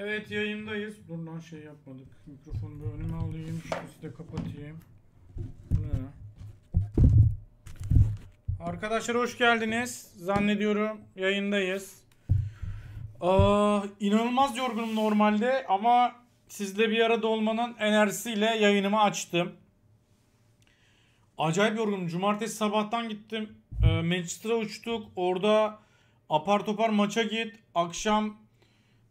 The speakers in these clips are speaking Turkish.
Evet yayındayız. Dur lan şey yapmadık. Mikrofonu böyle önüme alayım. Şurası da kapatayım. ne Arkadaşlar hoş geldiniz. Zannediyorum yayındayız. Aa, ah, inanılmaz yorgunum normalde ama sizle bir arada olmanın enerjisiyle yayınımı açtım. Acayip yorgunum. Cumartesi sabahtan gittim. Ee, Manchester'a uçtuk. Orada apar topar maça git. Akşam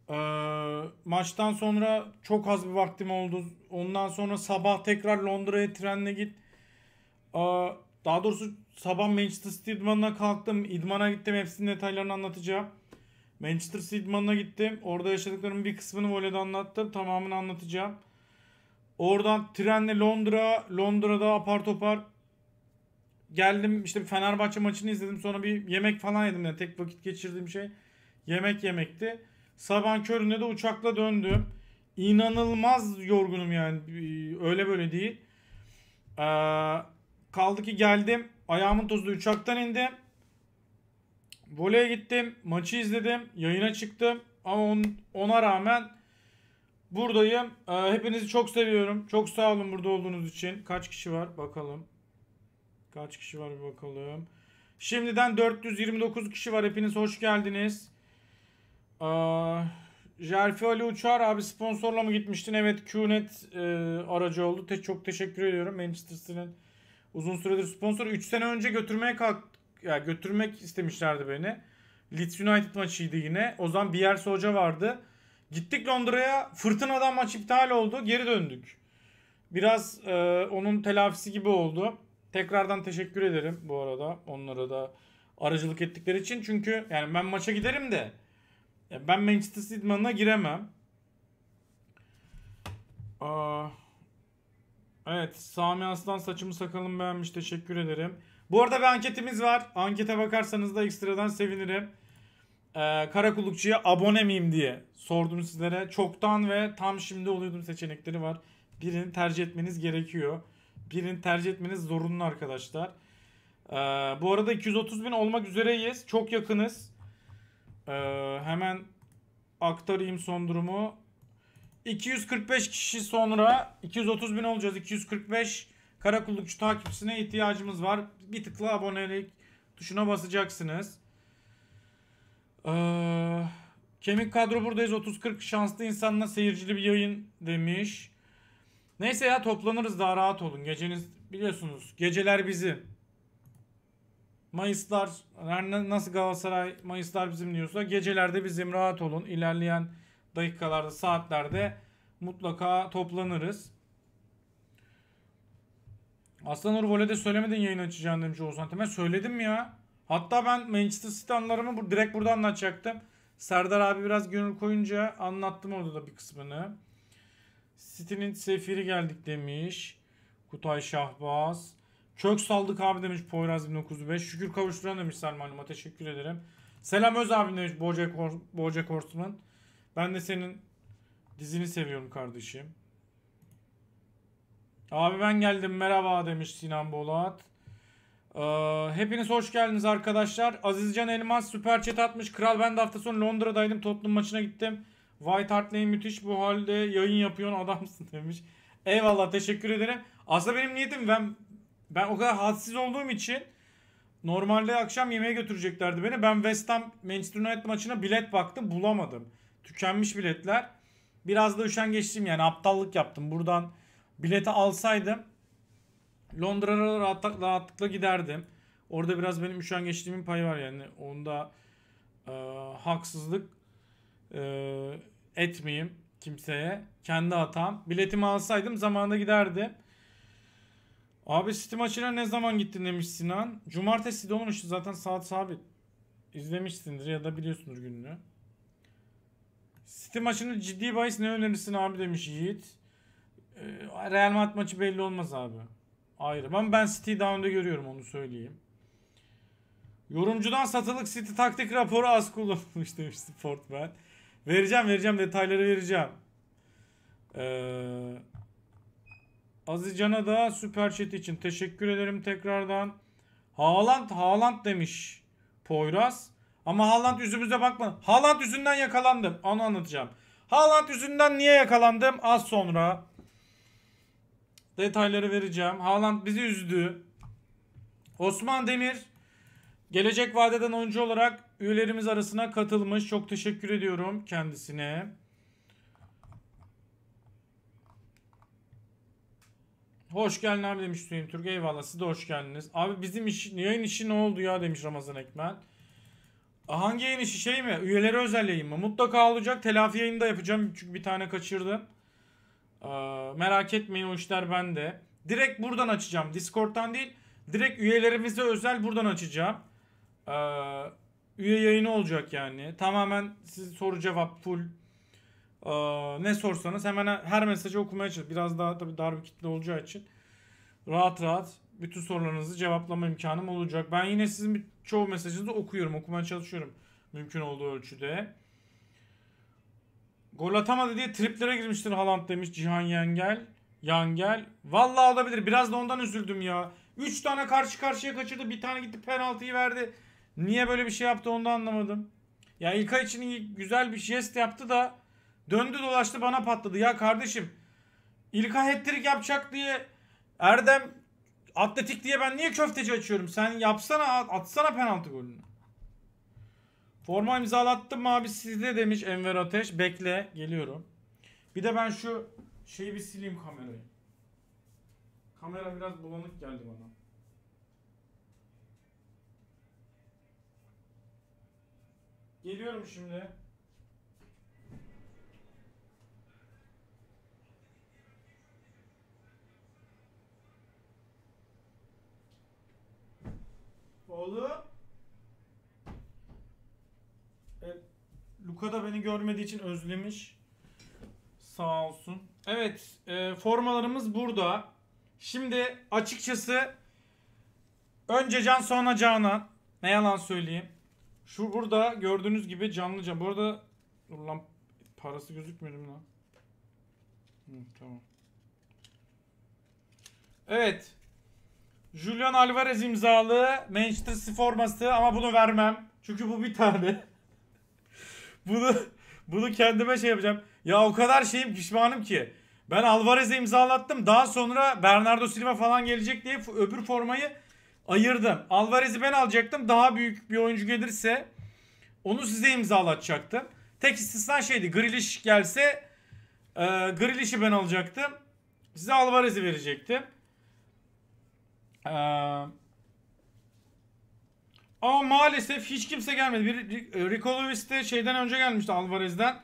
ee, maçtan sonra çok az bir vaktim oldu. Ondan sonra sabah tekrar Londra'ya trenle git. Ee, daha doğrusu sabah Manchester City idmanına kalktım. İdmana gittim. Hepsinin detaylarını anlatacağım. Manchester City idmanına gittim. Orada yaşadıklarımın bir kısmını voleyde anlattım. Tamamını anlatacağım. Oradan trenle Londra, Londra'da apar topar geldim işte Fenerbahçe maçını izledim. Sonra bir yemek falan yedim. Yani tek vakit geçirdiğim şey yemek yemekti. Sabah köründe de uçakla döndüm. İnanılmaz yorgunum yani. Ee, öyle böyle değil. Ee, kaldı ki geldim. Ayağımın tozlu uçaktan indim. Voleye gittim. Maçı izledim. Yayına çıktım. Ama on, ona rağmen buradayım. Ee, hepinizi çok seviyorum. Çok sağ olun burada olduğunuz için. Kaç kişi var bakalım. Kaç kişi var bir bakalım. Şimdiden 429 kişi var. Hepiniz hoş geldiniz. Aa, Ali Uçar abi sponsorla mı gitmiştin? Evet QNet e, aracı oldu. Te çok teşekkür ediyorum. Manchester City'nin uzun süredir sponsor. 3 sene önce götürmeye kalk ya götürmek istemişlerdi beni. Leeds United maçıydı yine. O zaman Bielsa Hoca vardı. Gittik Londra'ya. Fırtınadan maç iptal oldu. Geri döndük. Biraz e, onun telafisi gibi oldu. Tekrardan teşekkür ederim bu arada onlara da aracılık ettikleri için. Çünkü yani ben maça giderim de ya ben Manchester City idmanına giremem. Aa, evet Sami Aslan saçımı sakalımı beğenmiş teşekkür ederim. Bu arada bir anketimiz var. Ankete bakarsanız da ekstradan sevinirim. Ee, Karakulukçu'ya abone miyim diye sordum sizlere. Çoktan ve tam şimdi oluyordum seçenekleri var. Birini tercih etmeniz gerekiyor. Birini tercih etmeniz zorunlu arkadaşlar. Ee, bu arada 230 bin olmak üzereyiz. Çok yakınız. Ee, hemen aktarayım son durumu. 245 kişi sonra 230 bin olacağız. 245 karakullukçu takipçisine ihtiyacımız var. Bir tıkla abonelik tuşuna basacaksınız. Ee, kemik kadro buradayız. 30-40 şanslı insanla seyircili bir yayın demiş. Neyse ya toplanırız daha rahat olun. Geceniz biliyorsunuz geceler bizim. Mayıslar yani nasıl Galatasaray Mayıslar bizim diyorsa gecelerde bizim rahat olun. İlerleyen dakikalarda saatlerde mutlaka toplanırız. Aslan Uğur Vole'de söylemedin yayın açacağını demiş Oğuzhan Temel. Söyledim ya. Hatta ben Manchester City anlarımı bu, direkt burada anlatacaktım. Serdar abi biraz gönül koyunca anlattım orada da bir kısmını. City'nin sefiri geldik demiş. Kutay Şahbaz. Kök saldık abi demiş Poyraz 1905. Şükür kavuşturan demiş Selman'ıma teşekkür ederim. Selam Öz abi demiş Bojack, Bojack Horseman. Ben de senin dizini seviyorum kardeşim. Abi ben geldim merhaba demiş Sinan Bolat. Ee, hepiniz hoş geldiniz arkadaşlar. Azizcan Elmas süper chat atmış. Kral ben de hafta sonu Londra'daydım. Tottenham maçına gittim. White Hart Lane müthiş bu halde yayın yapıyorsun adamsın demiş. Eyvallah teşekkür ederim. Aslında benim niyetim ben ben o kadar hadsiz olduğum için normalde akşam yemeğe götüreceklerdi beni. Ben West Ham Manchester United maçına bilet baktım bulamadım. Tükenmiş biletler. Biraz da üşengeçtim yani aptallık yaptım. Buradan bileti alsaydım Londra'ya rahatlık, rahatlıkla giderdim. Orada biraz benim üşengeçliğimin payı var yani. Onda e, haksızlık e, etmeyeyim kimseye. Kendi hatam. Biletimi alsaydım zamanında giderdim. Abi City maçına ne zaman gittin demiş Sinan. Cumartesi de olmuştu zaten saat sabit. İzlemişsindir ya da biliyorsundur gününü. City maçını ciddi bahis ne önerirsin abi demiş Yiğit. Ee, Real Madrid maçı belli olmaz abi. Ayrı. Ben, ben City'yi daha önde görüyorum onu söyleyeyim. Yorumcudan satılık City taktik raporu az kullanılmış demiş Sportman. Vereceğim vereceğim detayları vereceğim. Eee... Azıcan'a da süper chat için teşekkür ederim tekrardan. Haaland Haaland demiş Poyraz. Ama Haaland yüzümüze bakma. Haaland yüzünden yakalandım. Onu anlatacağım. Haaland yüzünden niye yakalandım? Az sonra detayları vereceğim. Haaland bizi üzdü. Osman Demir gelecek vadeden oyuncu olarak üyelerimiz arasına katılmış. Çok teşekkür ediyorum kendisine. Hoş geldin abi demiş Hüseyin Turgay. Eyvallah siz de hoş geldiniz. Abi bizim iş, yayın işi ne oldu ya demiş Ramazan Ekmen. Hangi yayın işi şey mi? Üyelere özel yayın mı? Mutlaka olacak. Telafi yayını da yapacağım. Çünkü bir tane kaçırdım. Ee, merak etmeyin o işler bende. Direkt buradan açacağım. Discord'dan değil. Direkt üyelerimize özel buradan açacağım. Ee, üye yayını olacak yani. Tamamen siz soru cevap full ne sorsanız hemen her mesajı okumaya çalış. Biraz daha tabii dar bir kitle olacağı için rahat rahat bütün sorularınızı cevaplama imkanım olacak. Ben yine sizin çoğu mesajınızı okuyorum, okumaya çalışıyorum mümkün olduğu ölçüde. Gol atamadı diye triplere girmiştir Haaland demiş Cihan Yengel. Yangel. Vallahi olabilir. Biraz da ondan üzüldüm ya. 3 tane karşı karşıya kaçırdı. Bir tane gitti penaltıyı verdi. Niye böyle bir şey yaptı onu da anlamadım. Ya İlkay için güzel bir jest yaptı da Döndü dolaştı bana patladı. Ya kardeşim İlka hat yapacak diye Erdem atletik diye ben niye köfteci açıyorum? Sen yapsana atsana penaltı golünü. Forma imzalattım abi sizde demiş Enver Ateş. Bekle geliyorum. Bir de ben şu şeyi bir sileyim kamerayı. Kamera biraz bulanık geldi bana. Geliyorum şimdi. Oğlum. E, Luka da beni görmediği için özlemiş. Sağ olsun. Evet e, formalarımız burada. Şimdi açıkçası önce Can sonra Canan. Ne yalan söyleyeyim. Şu burada gördüğünüz gibi canlı can. Bu arada dur lan parası gözükmüyor mu lan? Hı, tamam. Evet. Julian Alvarez imzalı Manchester City forması ama bunu vermem. Çünkü bu bir tane. bunu bunu kendime şey yapacağım. Ya o kadar şeyim pişmanım ki. Ben Alvarez'e imzalattım. Daha sonra Bernardo Silva falan gelecek diye öbür formayı ayırdım. Alvarez'i ben alacaktım. Daha büyük bir oyuncu gelirse onu size imzalatacaktım. Tek istisna şeydi. Grilish gelse e, Grealish'i ben alacaktım. Size Alvarez'i verecektim. Ee, ama maalesef hiç kimse gelmedi. Bir e, Rico Lewis de şeyden önce gelmişti Alvarez'den.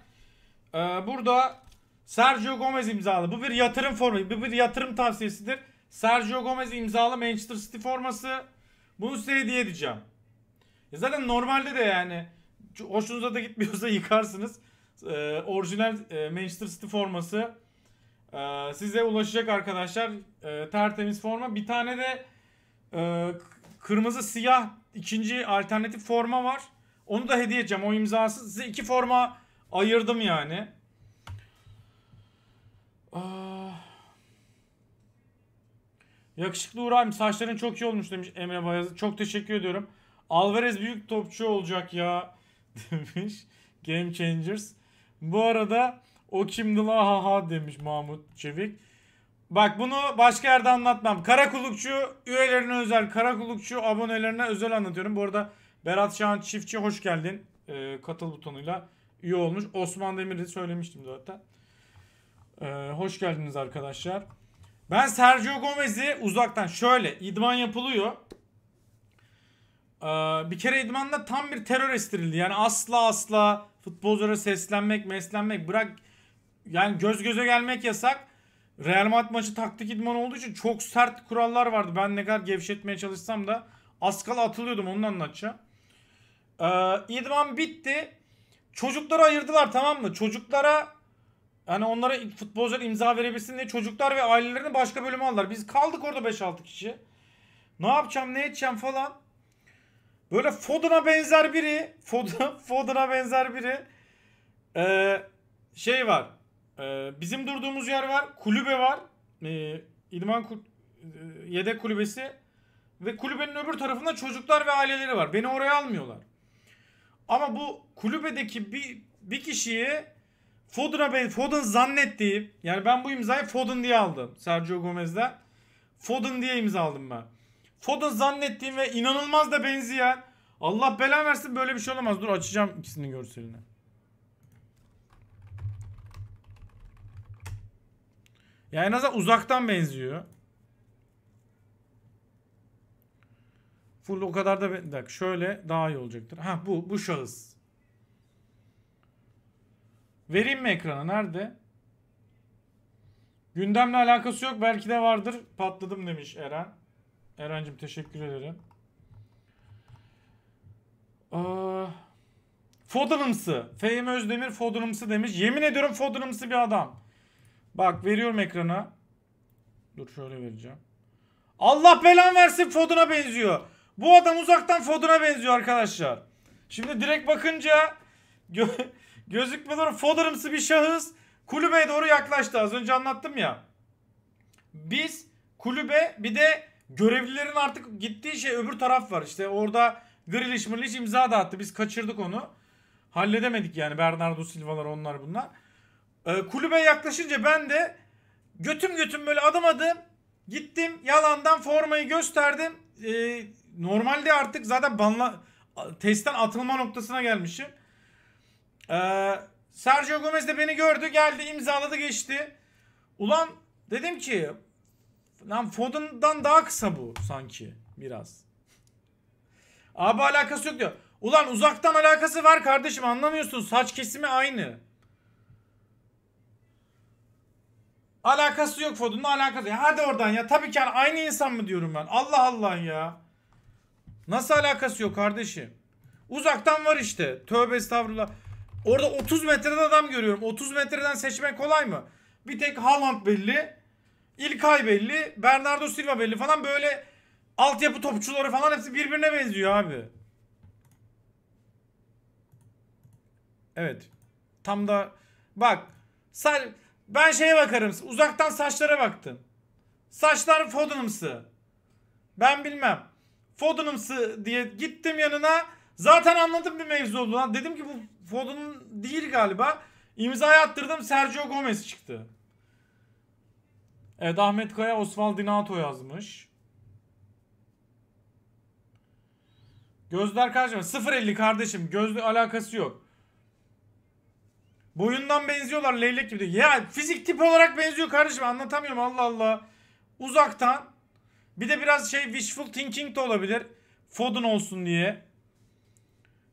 Ee, burada Sergio Gomez imzalı. Bu bir yatırım forması. Bu bir yatırım tavsiyesidir. Sergio Gomez imzalı Manchester City forması. Bunu size hediye edeceğim. E, zaten normalde de yani hoşunuza da gitmiyorsa yıkarsınız. Ee, orijinal e, Manchester City forması ee, size ulaşacak arkadaşlar. tertemiz forma. Bir tane de ee, kırmızı siyah ikinci alternatif forma var. Onu da hediye edeceğim. O imzası. Size iki forma ayırdım yani. Yakışıklı Uğray'ım saçların çok iyi olmuş demiş Emre Bayazı. Çok teşekkür ediyorum. Alvarez büyük topçu olacak ya demiş. Game Changers. Bu arada o kimdi la ha ha demiş Mahmut Çevik. Bak bunu başka yerde anlatmam. Karakulukçu üyelerine özel, Karakulukçu abonelerine özel anlatıyorum. Bu arada Berat Şahan Çiftçi hoş geldin. Ee, katıl butonuyla üye olmuş. Osman Demir'i söylemiştim zaten. Ee, hoş geldiniz arkadaşlar. Ben Sergio Gomez'i uzaktan şöyle idman yapılıyor. Ee, bir kere idmanda tam bir terör estirildi. Yani asla asla futbolculara seslenmek, meslenmek bırak yani göz göze gelmek yasak. Real Madrid maçı taktik idman olduğu için çok sert kurallar vardı. Ben ne kadar gevşetmeye çalışsam da az kala atılıyordum onu anlatacağım. Ee, idman bitti. Çocukları ayırdılar tamam mı? Çocuklara yani onlara futbolcular imza verebilsin diye çocuklar ve ailelerini başka bölüme aldılar. Biz kaldık orada 5-6 kişi. Ne yapacağım ne edeceğim falan. Böyle Foden'a benzer biri. Foden, Foden'a benzer biri. Ee, şey var. Ee, bizim durduğumuz yer var. Kulübe var. Ee, İdman kul- e, yedek kulübesi. Ve kulübenin öbür tarafında çocuklar ve aileleri var. Beni oraya almıyorlar. Ama bu kulübedeki bir, bir kişiyi Foden'a ben Foden zannettiği yani ben bu imzayı Foden diye aldım Sergio Gomez'den. Foden diye imza aldım ben. Foden zannettiğim ve inanılmaz da benzeyen Allah bela versin böyle bir şey olamaz. Dur açacağım ikisinin görselini. Yani en azından uzaktan benziyor. Full o kadar da bak şöyle daha iyi olacaktır. Ha bu bu şahıs. Vereyim mi ekrana nerede? Gündemle alakası yok belki de vardır. Patladım demiş Eren. Eren'cim teşekkür ederim. Ee, Fodunumsu. Fehim Özdemir Fodunumsu demiş. Yemin ediyorum Fodunumsu bir adam. Bak veriyorum ekrana. Dur şöyle vereceğim. Allah belan versin Fodun'a benziyor. Bu adam uzaktan Fodun'a benziyor arkadaşlar. Şimdi direkt bakınca gö gözükmeden Fodun'umsu bir şahıs kulübeye doğru yaklaştı. Az önce anlattım ya. Biz kulübe bir de görevlilerin artık gittiği şey öbür taraf var. İşte orada Grealish Mırlish imza dağıttı. Biz kaçırdık onu. Halledemedik yani Bernardo Silva'lar onlar bunlar. E, kulübe yaklaşınca ben de götüm götüm böyle adım adım gittim yalandan formayı gösterdim. E, normalde artık zaten banla testten atılma noktasına gelmişim. Ee, Sergio Gomez de beni gördü geldi imzaladı geçti. Ulan dedim ki lan Foden'dan daha kısa bu sanki biraz. Abi alakası yok diyor. Ulan uzaktan alakası var kardeşim anlamıyorsun saç kesimi aynı. Alakası yok Fodun'la alakası yok. Hadi oradan ya. Tabii ki yani aynı insan mı diyorum ben. Allah Allah ya. Nasıl alakası yok kardeşim? Uzaktan var işte. Tövbe estağfurullah. Orada 30 metreden adam görüyorum. 30 metreden seçmek kolay mı? Bir tek Haaland belli. İlkay belli. Bernardo Silva belli falan böyle altyapı topçuları falan hepsi birbirine benziyor abi. Evet. Tam da bak sen ben şeye bakarım. Uzaktan saçlara baktım. Saçlar Foden'ımsı. Ben bilmem. Foden'ımsı diye gittim yanına. Zaten anladım bir mevzu olduğunu. Dedim ki bu fodun değil galiba. İmzayı attırdım Sergio Gomez çıktı. Evet Ahmet Kaya Osvald Dinato yazmış. Gözler karşıma 0.50 kardeşim gözle alakası yok. Boyundan benziyorlar leylek gibi. Diyor. Ya fizik tip olarak benziyor kardeşim anlatamıyorum Allah Allah. Uzaktan bir de biraz şey wishful thinking de olabilir. Fodun olsun diye.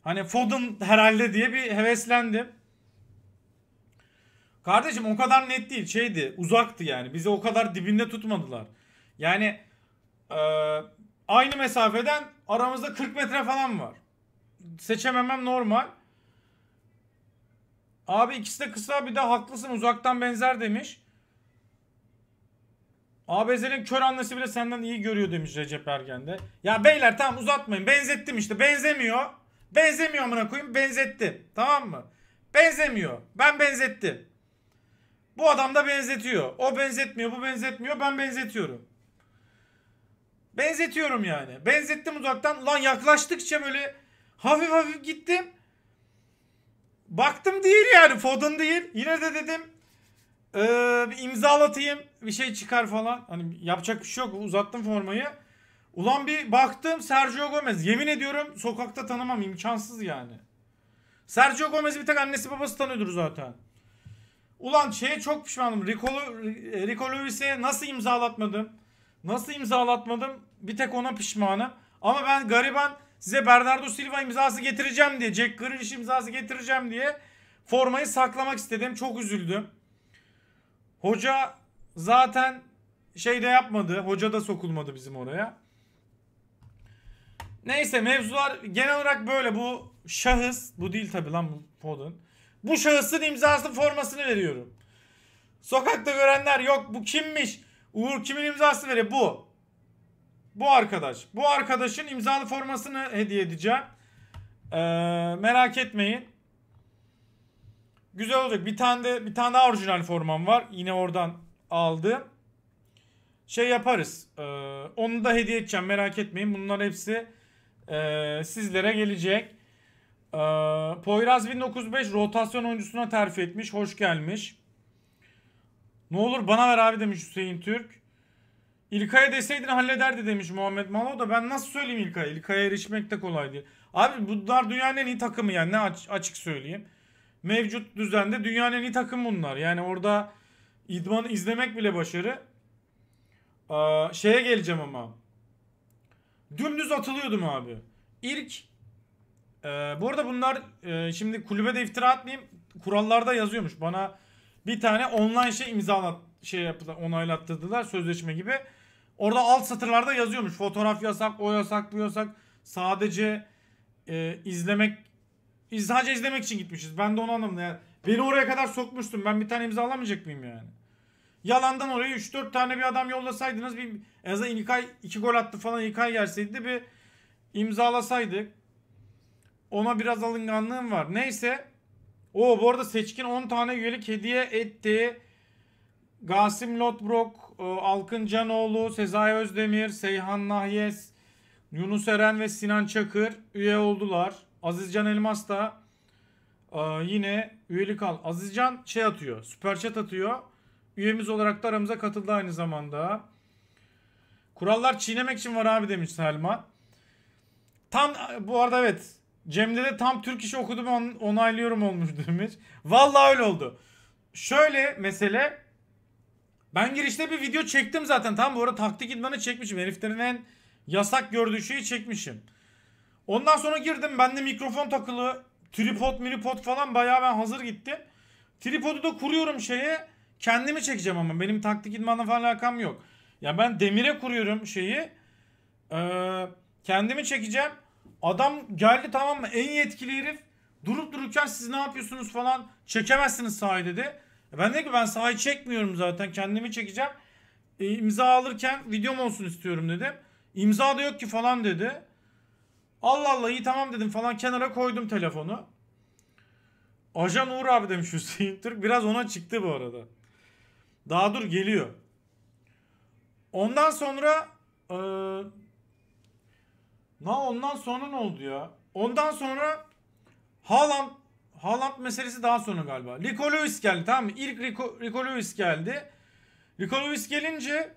Hani Fodun herhalde diye bir heveslendim. Kardeşim o kadar net değil şeydi uzaktı yani bizi o kadar dibinde tutmadılar. Yani e, aynı mesafeden aramızda 40 metre falan var. Seçememem normal. Abi ikisi de kısa bir de haklısın uzaktan benzer demiş. Abi ABZ'nin kör annesi bile senden iyi görüyor demiş Recep Ergen de. Ya beyler tamam uzatmayın. Benzettim işte. Benzemiyor. Benzemiyor amına koyayım. Benzettim. Tamam mı? Benzemiyor. Ben benzettim. Bu adam da benzetiyor. O benzetmiyor, bu benzetmiyor. Ben benzetiyorum. Benzetiyorum yani. Benzettim uzaktan. lan yaklaştıkça böyle hafif hafif gittim. Baktım değil yani Fodun değil. Yine de dedim e, bir imzalatayım bir şey çıkar falan. Hani yapacak bir şey yok uzattım formayı. Ulan bir baktım Sergio Gomez. Yemin ediyorum sokakta tanımam imkansız yani. Sergio Gomez'i bir tek annesi babası tanıyordur zaten. Ulan şeye çok pişmanım. Rico, Rico Lewis'e nasıl imzalatmadım? Nasıl imzalatmadım? Bir tek ona pişmanım. Ama ben gariban size Bernardo Silva imzası getireceğim diye Jack Grealish imzası getireceğim diye formayı saklamak istedim. Çok üzüldüm. Hoca zaten şey de yapmadı. Hoca da sokulmadı bizim oraya. Neyse mevzular genel olarak böyle. Bu şahıs bu değil tabi lan bu Foden. Bu şahısın imzasının formasını veriyorum. Sokakta görenler yok bu kimmiş? Uğur kimin imzası veriyor? Bu. Bu arkadaş. Bu arkadaşın imzalı formasını hediye edeceğim. Ee, merak etmeyin. Güzel olacak. Bir tane de bir tane daha orijinal formam var. Yine oradan aldım. Şey yaparız. Ee, onu da hediye edeceğim. Merak etmeyin. Bunlar hepsi e, sizlere gelecek. Ee, Poyraz 1905 rotasyon oyuncusuna terfi etmiş. Hoş gelmiş. Ne olur bana ver abi demiş Hüseyin Türk. İlkay'a deseydin hallederdi demiş Muhammed Malo da ben nasıl söyleyeyim İlkay'a? İlkay'a erişmek de kolay değil. Abi bunlar dünyanın en iyi takımı yani ne açık söyleyeyim. Mevcut düzende dünyanın en iyi takım bunlar. Yani orada idmanı izlemek bile başarı. Ee, şeye geleceğim ama. Dümdüz atılıyordum abi. İlk e, bu arada bunlar e, şimdi kulübe de iftira atmayayım. Kurallarda yazıyormuş. Bana bir tane online şey imzalat şey yaptılar, onaylattırdılar sözleşme gibi. Orada alt satırlarda yazıyormuş. Fotoğraf yasak, o yasak, bu yasak. Sadece e, izlemek sadece izlemek için gitmişiz. Ben de onu anlamadım. Yani beni oraya kadar sokmuştum. Ben bir tane imza alamayacak mıyım yani? Yalandan oraya 3-4 tane bir adam yollasaydınız bir en azından İlkay 2 gol attı falan İlkay gelseydi de bir imzalasaydık. Ona biraz alınganlığım var. Neyse. O bu arada seçkin 10 tane üyelik hediye etti. Gasim Lotbrok ee, Alkın Canoğlu, Sezai Özdemir, Seyhan Nahyes, Yunus Eren ve Sinan Çakır üye oldular. Azizcan Elmas da e, yine üyelik al. Azizcan şey atıyor, süper chat atıyor. Üyemiz olarak da aramıza katıldı aynı zamanda. Kurallar çiğnemek için var abi demiş Selma. Tam bu arada evet. Cem'de de tam Türk işi okudum onaylıyorum olmuş demiş. Vallahi öyle oldu. Şöyle mesele ben girişte bir video çektim zaten. Tam bu arada taktik idmanı çekmişim. Heriflerin en yasak gördüğü şeyi çekmişim. Ondan sonra girdim. Bende mikrofon takılı. Tripod, milipod falan bayağı ben hazır gittim. Tripodu da kuruyorum şeye. Kendimi çekeceğim ama. Benim taktik idmanla falan alakam yok. Ya ben demire kuruyorum şeyi. Ee, kendimi çekeceğim. Adam geldi tamam mı? En yetkili herif. Durup dururken siz ne yapıyorsunuz falan çekemezsiniz sahi dedi. E, ben dedim ki ben sahayı çekmiyorum zaten kendimi çekeceğim. E, imza alırken videom olsun istiyorum dedim. İmza da yok ki falan dedi. Allah Allah iyi tamam dedim falan kenara koydum telefonu. Ajan Uğur abi demiş Hüseyin Türk. Biraz ona çıktı bu arada. Daha dur geliyor. Ondan sonra ee, na ondan sonra ne oldu ya? Ondan sonra Haaland Haaland meselesi daha sonra galiba. Rico Lewis geldi tamam mı? İlk Rico, Rico Lewis geldi. Rico Lewis gelince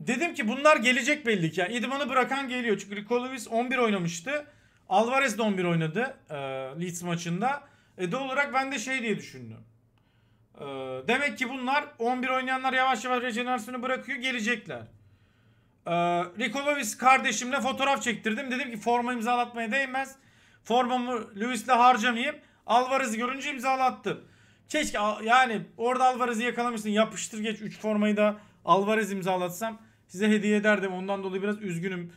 dedim ki bunlar gelecek belli ki. Yani idmanı bırakan geliyor. Çünkü Rico Lewis 11 oynamıştı. Alvarez de 11 oynadı e, Leeds maçında. E, doğal olarak ben de şey diye düşündüm. E, demek ki bunlar 11 oynayanlar yavaş yavaş rejenerasyonu bırakıyor gelecekler. E, Rico Lewis kardeşimle fotoğraf çektirdim. Dedim ki forma imzalatmaya değmez. Formamı Lewis'le harcamayayım. Alvarez'i görünce imzalattı. Keşke yani orada Alvarez'i yakalamışsın. Yapıştır geç 3 formayı da Alvarez imzalatsam size hediye ederdim. Ondan dolayı biraz üzgünüm.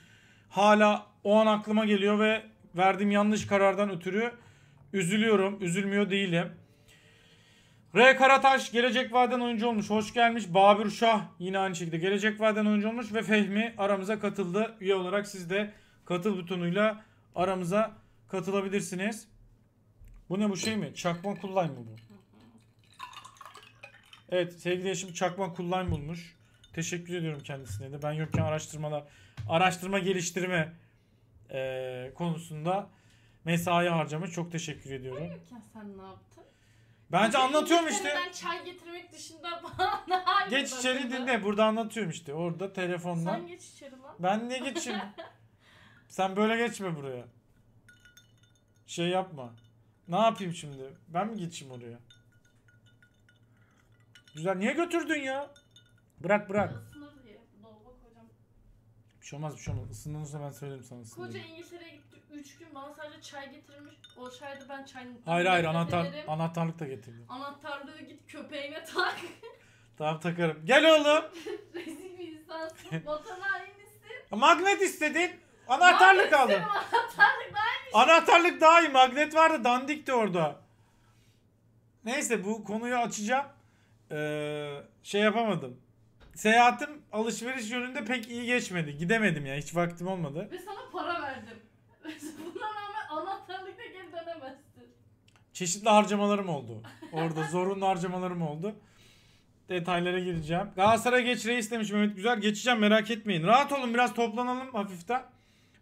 Hala o an aklıma geliyor ve verdiğim yanlış karardan ötürü üzülüyorum. Üzülmüyor değilim. R. Karataş gelecek vaden oyuncu olmuş. Hoş gelmiş. Babür Şah yine aynı şekilde gelecek vaden oyuncu olmuş ve Fehmi aramıza katıldı. Üye olarak siz de katıl butonuyla aramıza katılabilirsiniz. Bu ne bu şey mi? Çakma kullan mı bu? Evet sevgili eşim çakma kullan bulmuş. Teşekkür ediyorum kendisine de. Ben yokken araştırmalar, araştırma geliştirme e, konusunda mesai harcamış. Çok teşekkür ediyorum. Ben yokken sen ne yaptın? Bence Senin anlatıyorum işte. Ben çay getirmek dışında bana Geç içeri dinle. Burada anlatıyorum işte. Orada telefonla. Sen geç içeri lan. Ben ne geçeyim? sen böyle geçme buraya. Şey yapma. Ne yapayım şimdi? Ben mi geçeyim oraya? Güzel. Niye götürdün ya? Bırak bırak. Isınır diye dolaba koyacağım. Bir şey olmaz bir şey olmaz. Isındığınızda ben söyleyeyim sana. ısındığını. Koca İngiltere'ye gitti. Üç gün bana sadece çay getirmiş. O çaydı. ben çayını. Hayır hayır anahtar, Ederim. anahtarlık da getirdim. Anahtarlığı git köpeğime tak. Tamam takarım. Gel oğlum. Rezil bir insansın. Vatan hainisin. Magnet istedin. Anahtarlık aldı. Anahtarlık daha Anahtarlık daha iyi. Magnet vardı dandik de orada. Neyse bu konuyu açacağım. Ee, şey yapamadım. Seyahatim alışveriş yönünde pek iyi geçmedi. Gidemedim ya. Hiç vaktim olmadı. Ve sana para verdim. Bundan rağmen anahtarlıkla geri dönemezsin. Çeşitli harcamalarım oldu. Orada zorunlu harcamalarım oldu. Detaylara gireceğim. Galatasaray geç reis demiş Mehmet Güzel. Geçeceğim merak etmeyin. Rahat olun biraz toplanalım hafiften.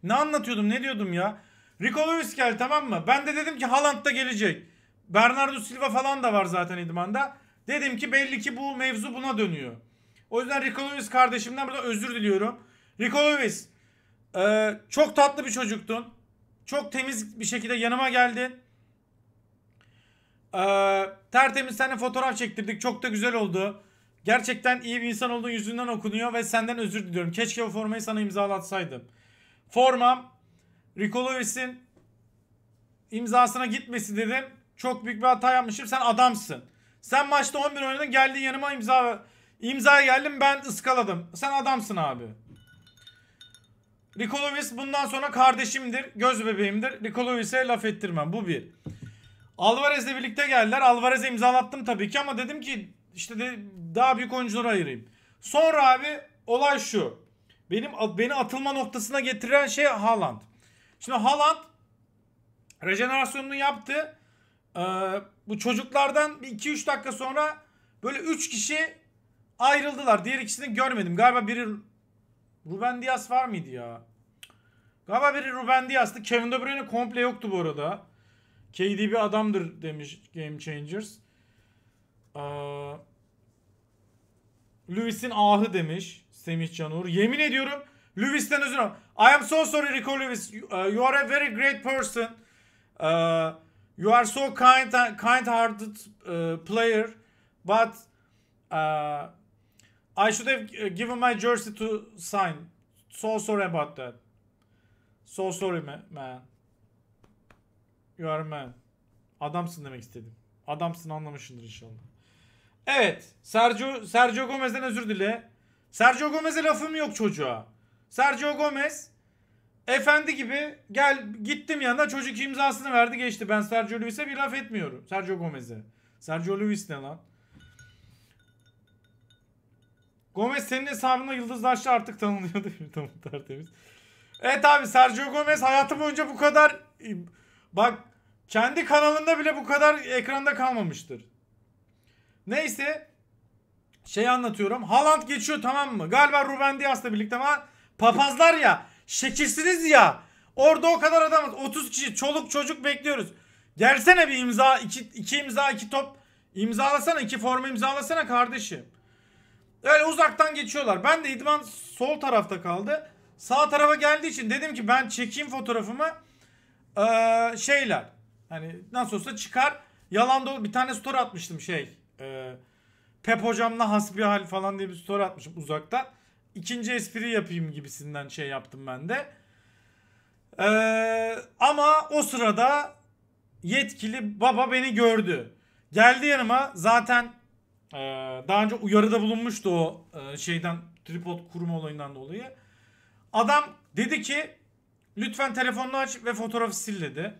Ne anlatıyordum ne diyordum ya? Rico Lewis geldi tamam mı? Ben de dedim ki Haaland da gelecek. Bernardo Silva falan da var zaten idmanda. Dedim ki belli ki bu mevzu buna dönüyor. O yüzden Rico Lewis kardeşimden burada özür diliyorum. Rico Lewis e, çok tatlı bir çocuktun. Çok temiz bir şekilde yanıma geldin. E, tertemiz seninle fotoğraf çektirdik. Çok da güzel oldu. Gerçekten iyi bir insan olduğun yüzünden okunuyor ve senden özür diliyorum. Keşke bu formayı sana imzalatsaydım. Formam Rico Lewis'in imzasına gitmesi dedim. Çok büyük bir hata yapmışım. Sen adamsın. Sen maçta 11 oynadın geldin yanıma imza imzaya geldim ben ıskaladım. Sen adamsın abi. Rico Lewis bundan sonra kardeşimdir. Göz bebeğimdir. Rico Lewis'e laf ettirmem. Bu bir. Alvarez'le birlikte geldiler. Alvarez'e imzalattım tabii ki ama dedim ki işte de daha büyük oyunculara ayırayım. Sonra abi olay şu. Benim beni atılma noktasına getiren şey Haaland. Şimdi Haaland rejenerasyonunu yaptı. Ee, bu çocuklardan 2-3 dakika sonra böyle 3 kişi ayrıldılar. Diğer ikisini görmedim. Galiba biri Ruben Dias var mıydı ya? Galiba biri Ruben Dias'tı. Kevin De Bruyne komple yoktu bu arada. KD bir adamdır demiş Game Changers. Ee, Lewis'in ahı demiş. Semih Canur. Yemin ediyorum Lewis'ten özür dilerim. I am so sorry Rico Lewis. You, uh, are a very great person. Uh, you are so kind uh, kind hearted uh, player. But uh, I should have uh, given my jersey to sign. So sorry about that. So sorry man. You are a man. Adamsın demek istedim. Adamsın anlamışsındır inşallah. Evet. Sergio, Sergio Gomez'den özür dile. Sergio Gomez'e lafım yok çocuğa. Sergio Gomez efendi gibi gel gittim yanına çocuk imzasını verdi geçti. Ben Sergio Luis'e bir laf etmiyorum. Sergio Gomez'e. Sergio Luis ne lan? Gomez senin hesabına yıldızlaştı artık tanınıyor değil mi? tertemiz. Evet abi Sergio Gomez hayatı boyunca bu kadar bak kendi kanalında bile bu kadar ekranda kalmamıştır. Neyse şey anlatıyorum. Haaland geçiyor tamam mı? Galiba Ruben Dias'la birlikte ama papazlar ya. Şekilsiniz ya. Orada o kadar adamız. 30 kişi çoluk çocuk bekliyoruz. Gelsene bir imza. iki, iki imza iki top. imzalasana iki forma imzalasana kardeşim. Öyle uzaktan geçiyorlar. Ben de idman sol tarafta kaldı. Sağ tarafa geldiği için dedim ki ben çekeyim fotoğrafımı. Ee, şeyler. Hani nasıl olsa çıkar. Yalan dolu bir tane story atmıştım şey. Eee Pep hocamla hasbihal falan diye bir story atmışım uzakta. İkinci espri yapayım gibisinden şey yaptım ben de. Ee, ama o sırada yetkili baba beni gördü. Geldi yanıma zaten e, daha önce uyarıda bulunmuştu o e, şeyden tripod kurma olayından dolayı. Adam dedi ki lütfen telefonunu aç ve fotoğrafı sil dedi.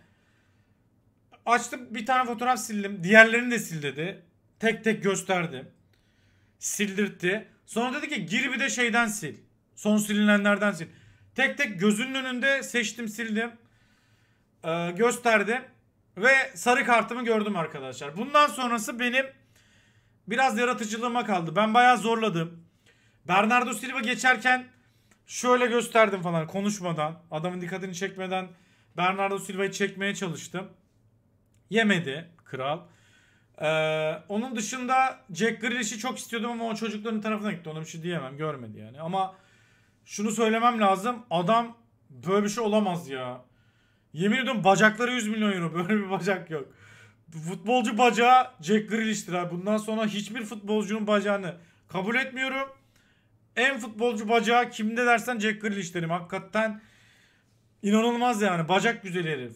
Açtım bir tane fotoğraf sildim. Diğerlerini de sil dedi. Tek tek gösterdi sildirtti. Sonra dedi ki gir bir de şeyden sil. Son silinenlerden sil. Tek tek gözünün önünde seçtim sildim. Ee, gösterdi. Ve sarı kartımı gördüm arkadaşlar. Bundan sonrası benim biraz yaratıcılığıma kaldı. Ben bayağı zorladım. Bernardo Silva geçerken şöyle gösterdim falan konuşmadan. Adamın dikkatini çekmeden Bernardo Silva'yı çekmeye çalıştım. Yemedi kral. Ee, onun dışında Jack Grealish'i çok istiyordum ama o çocukların tarafına gitti. Ona bir şey diyemem. Görmedi yani. Ama şunu söylemem lazım. Adam böyle bir şey olamaz ya. Yemin ediyorum bacakları 100 milyon euro. Böyle bir bacak yok. Futbolcu bacağı Jack Grealish'tir abi. Bundan sonra hiçbir futbolcunun bacağını kabul etmiyorum. En futbolcu bacağı kimde dersen Jack Grealish derim. Hakikaten inanılmaz yani. Bacak güzeli herif.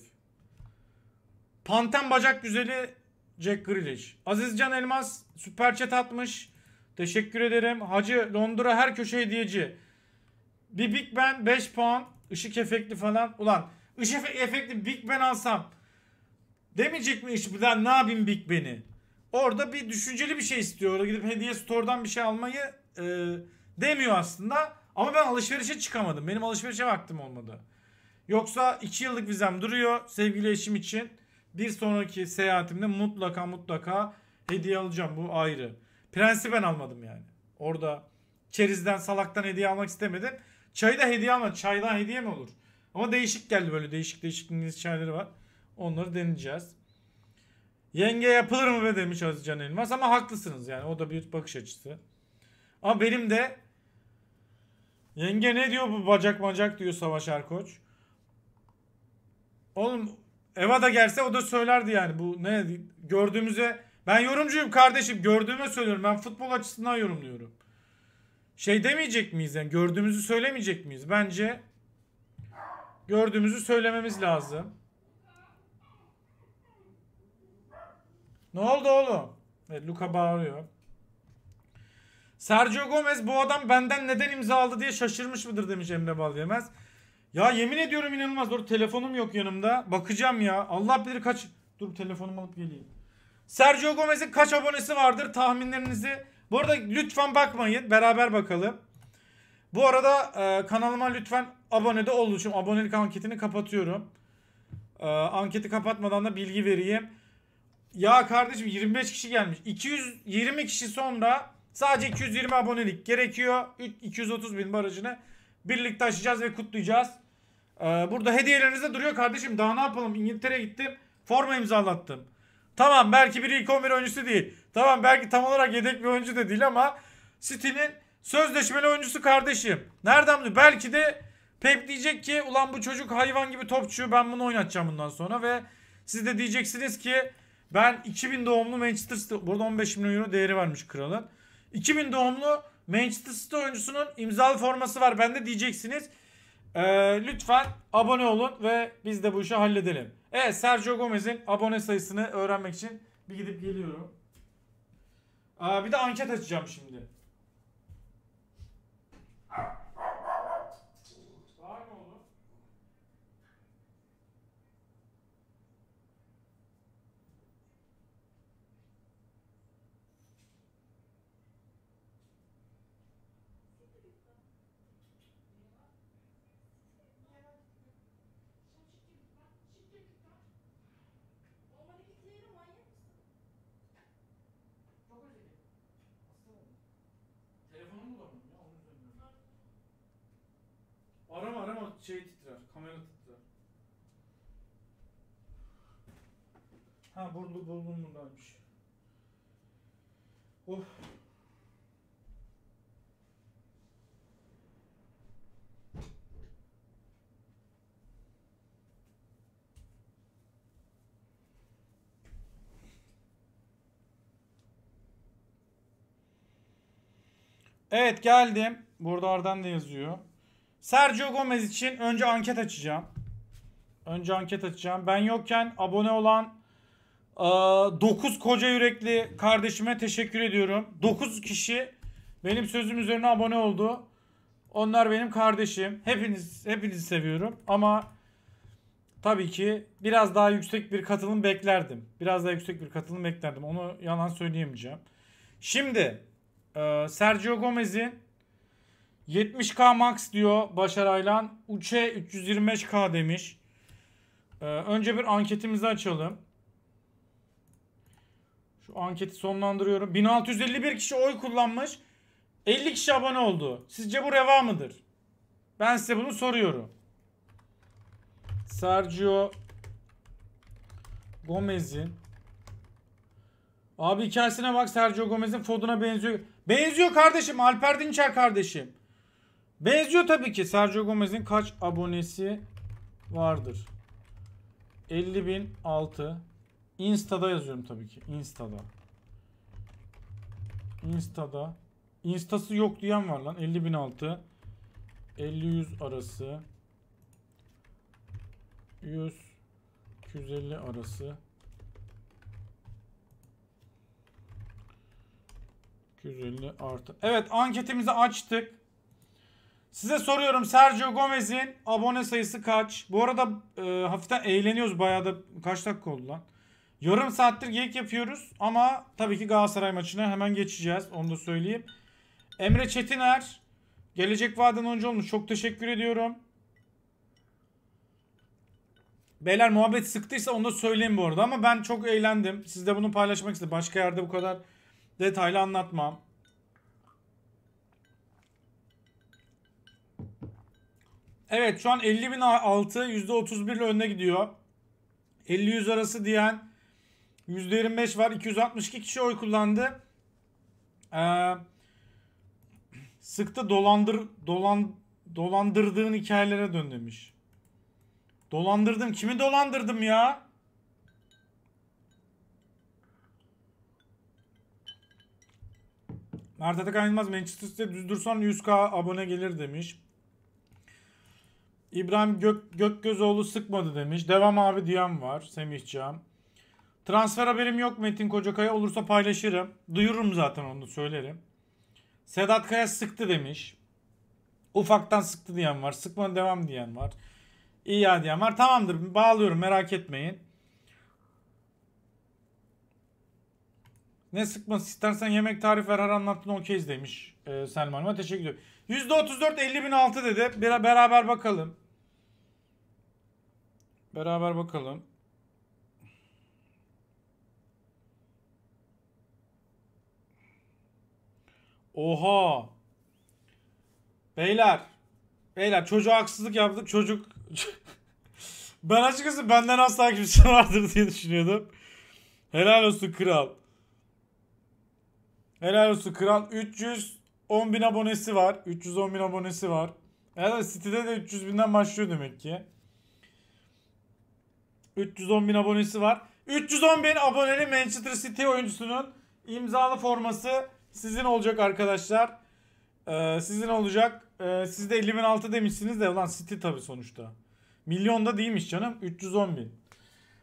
Panten bacak güzeli Jack Grealish. Azizcan Elmas süper chat atmış. Teşekkür ederim. Hacı Londra her köşe hediyeci. Bir Big Ben 5 puan. Işık efekti falan. Ulan ışık efekti Big Ben alsam. Demeyecek mi iş ben ne yapayım Big Ben'i? Orada bir düşünceli bir şey istiyor. Orada gidip hediye store'dan bir şey almayı e, demiyor aslında. Ama ben alışverişe çıkamadım. Benim alışverişe vaktim olmadı. Yoksa 2 yıllık vizem duruyor sevgili eşim için. Bir sonraki seyahatimde mutlaka mutlaka hediye alacağım. Bu ayrı. Prensi ben almadım yani. Orada çerezden salaktan hediye almak istemedim. Çayı da hediye alma. Çaydan hediye mi olur? Ama değişik geldi böyle değişik değişik İngiliz çayları var. Onları deneyeceğiz. Yenge yapılır mı be demiş Azizcan Elmas ama haklısınız yani o da bir bakış açısı. Ama benim de yenge ne diyor bu bacak bacak diyor Savaş Erkoç. Oğlum Eva da gelse o da söylerdi yani bu ne gördüğümüze ben yorumcuyum kardeşim gördüğüme söylüyorum ben futbol açısından yorumluyorum. Şey demeyecek miyiz yani gördüğümüzü söylemeyecek miyiz? Bence gördüğümüzü söylememiz lazım. Ne oldu oğlum? Evet, Luka bağırıyor. Sergio Gomez bu adam benden neden imza aldı diye şaşırmış mıdır demiş Emre Bal yemez. Ya yemin ediyorum inanılmaz. Dur telefonum yok yanımda. Bakacağım ya. Allah bilir kaç... Dur telefonumu alıp geleyim. Sergio Gomez'in kaç abonesi vardır tahminlerinizi? Bu arada lütfen bakmayın. Beraber bakalım. Bu arada e, kanalıma lütfen abone de olun. Şimdi abonelik anketini kapatıyorum. E, anketi kapatmadan da bilgi vereyim. Ya kardeşim 25 kişi gelmiş. 220 kişi sonra sadece 220 abonelik gerekiyor. 230 bin barajını birlikte aşacağız ve kutlayacağız. Ee, burada hediyelerinizde duruyor kardeşim. Daha ne yapalım? İngiltere'ye gittim. Forma imzalattım. Tamam belki bir ilk 11 oyuncusu değil. Tamam belki tam olarak yedek bir oyuncu da değil ama City'nin sözleşmeli oyuncusu kardeşim. Nereden biliyor? Belki de Pep diyecek ki ulan bu çocuk hayvan gibi topçu ben bunu oynatacağım bundan sonra ve siz de diyeceksiniz ki ben 2000 doğumlu Manchester City burada 15 milyon euro değeri varmış kralın. 2000 doğumlu Manchester City oyuncusunun imzalı forması var. Ben de diyeceksiniz ee, lütfen abone olun ve biz de bu işi halledelim. Evet Sergio Gomez'in abone sayısını öğrenmek için bir gidip geliyorum. Ee, bir de anket açacağım şimdi. Ha burnu burnundaymış. Of. Oh. Evet geldim. Burada oradan da yazıyor. Sergio Gomez için önce anket açacağım. Önce anket açacağım. Ben yokken abone olan 9 koca yürekli kardeşime teşekkür ediyorum. 9 kişi benim sözüm üzerine abone oldu. Onlar benim kardeşim. Hepiniz hepinizi seviyorum ama tabii ki biraz daha yüksek bir katılım beklerdim. Biraz daha yüksek bir katılım beklerdim. Onu yalan söyleyemeyeceğim. Şimdi e, Sergio Gomez'in 70k max diyor Başar Aylan. Uçe 325k demiş. E, önce bir anketimizi açalım anketi sonlandırıyorum. 1651 kişi oy kullanmış. 50 kişi abone oldu. Sizce bu reva mıdır? Ben size bunu soruyorum. Sergio Gomez'in Abi hikayesine bak Sergio Gomez'in Foduna benziyor. Benziyor kardeşim. Alper Dinçer kardeşim. Benziyor tabii ki. Sergio Gomez'in kaç abonesi vardır? 50.006 Insta'da yazıyorum tabii ki. Insta'da. Insta'da. Insta'sı yok diyen var lan. 50006 50-100 arası 100 250 arası 250 artı. Evet anketimizi açtık. Size soruyorum Sergio Gomez'in abone sayısı kaç? Bu arada e, hafiften eğleniyoruz bayağı da kaç dakika oldu lan? Yarım saattir geyik yapıyoruz ama tabii ki Galatasaray maçına hemen geçeceğiz. Onu da söyleyeyim. Emre Çetiner. Gelecek vaden oyuncu olmuş. Çok teşekkür ediyorum. Beyler muhabbet sıktıysa onu da söyleyeyim bu arada. Ama ben çok eğlendim. Siz de bunu paylaşmak istedim. Başka yerde bu kadar detaylı anlatmam. Evet şu an 50.006 altı %31 ile önüne gidiyor. 50-100 arası diyen %25 var. 262 kişi oy kullandı. Ee, sıktı dolandır dolan dolandırdığın hikayelere dön demiş. Dolandırdım. Kimi dolandırdım ya? Mert Atakan Yılmaz Manchester City düz 100k abone gelir demiş. İbrahim Gök, Gökgözoğlu sıkmadı demiş. Devam abi diyen var. Semih Cam. Transfer haberim yok Metin Kocakaya. Olursa paylaşırım. Duyururum zaten onu söylerim. Sedat Kaya sıktı demiş. Ufaktan sıktı diyen var. Sıkma devam diyen var. İyi ya diyen var. Tamamdır bağlıyorum merak etmeyin. Ne sıkması istersen yemek tarif ver her anlattığın okeyiz demiş ee, Selman'ıma. Teşekkür ediyorum. %34 bin altı dedi. Bir, beraber bakalım. Beraber bakalım. Oha. Beyler. Beyler çocuğa haksızlık yaptık. Çocuk Ben açıkçası benden asla kimse vardır diye düşünüyordum. Helal olsun kral. Helal olsun kral. 310 bin abonesi var. 310 bin abonesi var. Herhalde sitede de 300 binden başlıyor demek ki. 310 bin abonesi var. 310 bin aboneli Manchester City oyuncusunun imzalı forması sizin olacak arkadaşlar. Ee, sizin olacak. Ee, siz de 50 bin altı demişsiniz de ulan City tabi sonuçta. Milyonda değilmiş canım. 310 bin.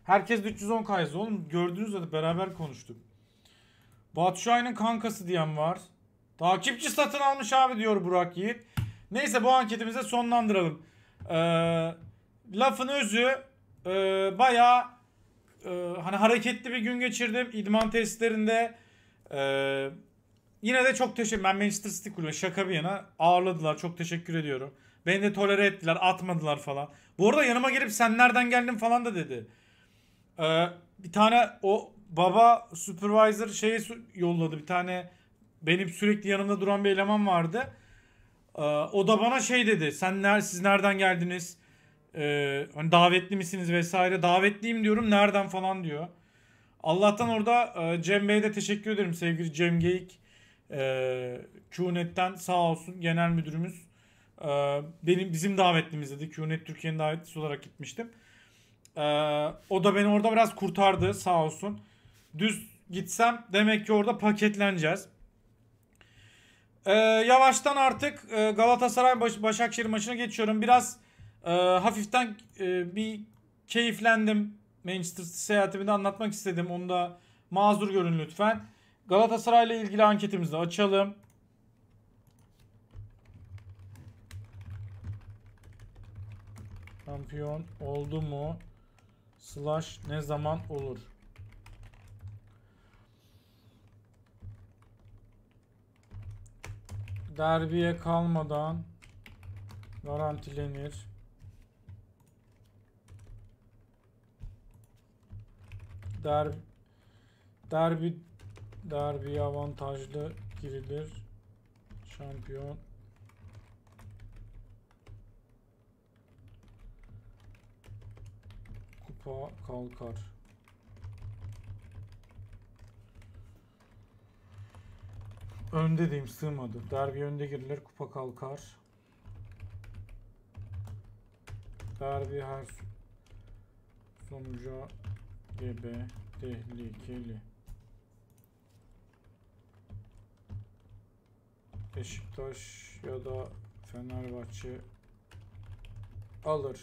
Herkes 310 kaydı oğlum. Gördünüz zaten beraber konuştuk. Batu Şahin'in kankası diyen var. Takipçi satın almış abi diyor Burak Yiğit. Neyse bu anketimize sonlandıralım. Ee, lafın özü e, bayağı e, hani hareketli bir gün geçirdim. İdman testlerinde eee Yine de çok teşekkür Ben Manchester City kulübü şaka bir yana ağırladılar. Çok teşekkür ediyorum. Beni de tolere ettiler. Atmadılar falan. Bu arada yanıma gelip sen nereden geldin falan da dedi. Ee, bir tane o baba supervisor şeyi yolladı. Bir tane benim sürekli yanımda duran bir eleman vardı. Ee, o da bana şey dedi. Sen ner, siz nereden geldiniz? Ee, hani davetli misiniz vesaire. Davetliyim diyorum. Nereden falan diyor. Allah'tan orada e, Cem Bey'e de teşekkür ederim sevgili Cem Geyik. E, ee, QNet'ten sağ olsun genel müdürümüz e, benim bizim davetlimiz dedi. QNet Türkiye'nin davetlisi olarak gitmiştim. E, o da beni orada biraz kurtardı sağ olsun. Düz gitsem demek ki orada paketleneceğiz. E, yavaştan artık e, Galatasaray Baş- Başakşehir maçına geçiyorum. Biraz e, hafiften e, bir keyiflendim. Manchester seyahatimi de anlatmak istedim. Onu da mazur görün lütfen. Galatasaray ile ilgili anketimizi açalım. Şampiyon oldu mu? Slash ne zaman olur? Derbiye kalmadan garantilenir. derbi Derbi avantajlı girilir. Şampiyon. Kupa kalkar. Ön dediğim sığmadı. Derbi önde girilir. Kupa kalkar. Derbi her sonuca gebe tehlikeli. Beşiktaş ya da Fenerbahçe alır.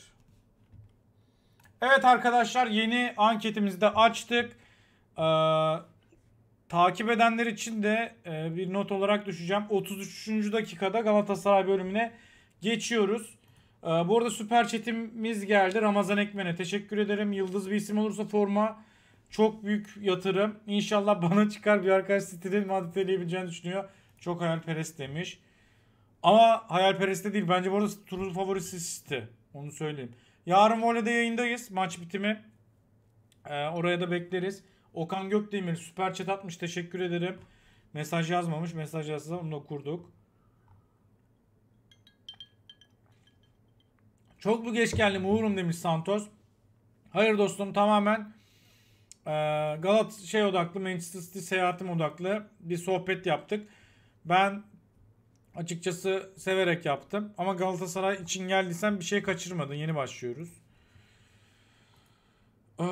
Evet arkadaşlar yeni anketimizi de açtık. Ee, takip edenler için de e, bir not olarak düşeceğim. 33. dakikada Galatasaray bölümüne geçiyoruz. Ee, bu arada süper chatimiz geldi. Ramazan Ekmen'e teşekkür ederim. Yıldız bir isim olursa forma çok büyük yatırım. İnşallah bana çıkar bir arkadaş sitenin madde düşünüyor. Çok hayalperest demiş. Ama hayalperest de değil. Bence bu arada turun favorisi City. Onu söyleyeyim. Yarın voleyde yayındayız. Maç bitimi. Ee, oraya da bekleriz. Okan Gökdemir süper chat atmış. Teşekkür ederim. Mesaj yazmamış. Mesaj yazsa onu da kurduk. Çok mu geç geldim Uğur'um demiş Santos. Hayır dostum tamamen e, ee, Galat şey odaklı Manchester City seyahatim odaklı bir sohbet yaptık. Ben açıkçası severek yaptım. Ama Galatasaray için geldiysen bir şey kaçırmadın. Yeni başlıyoruz. Ee,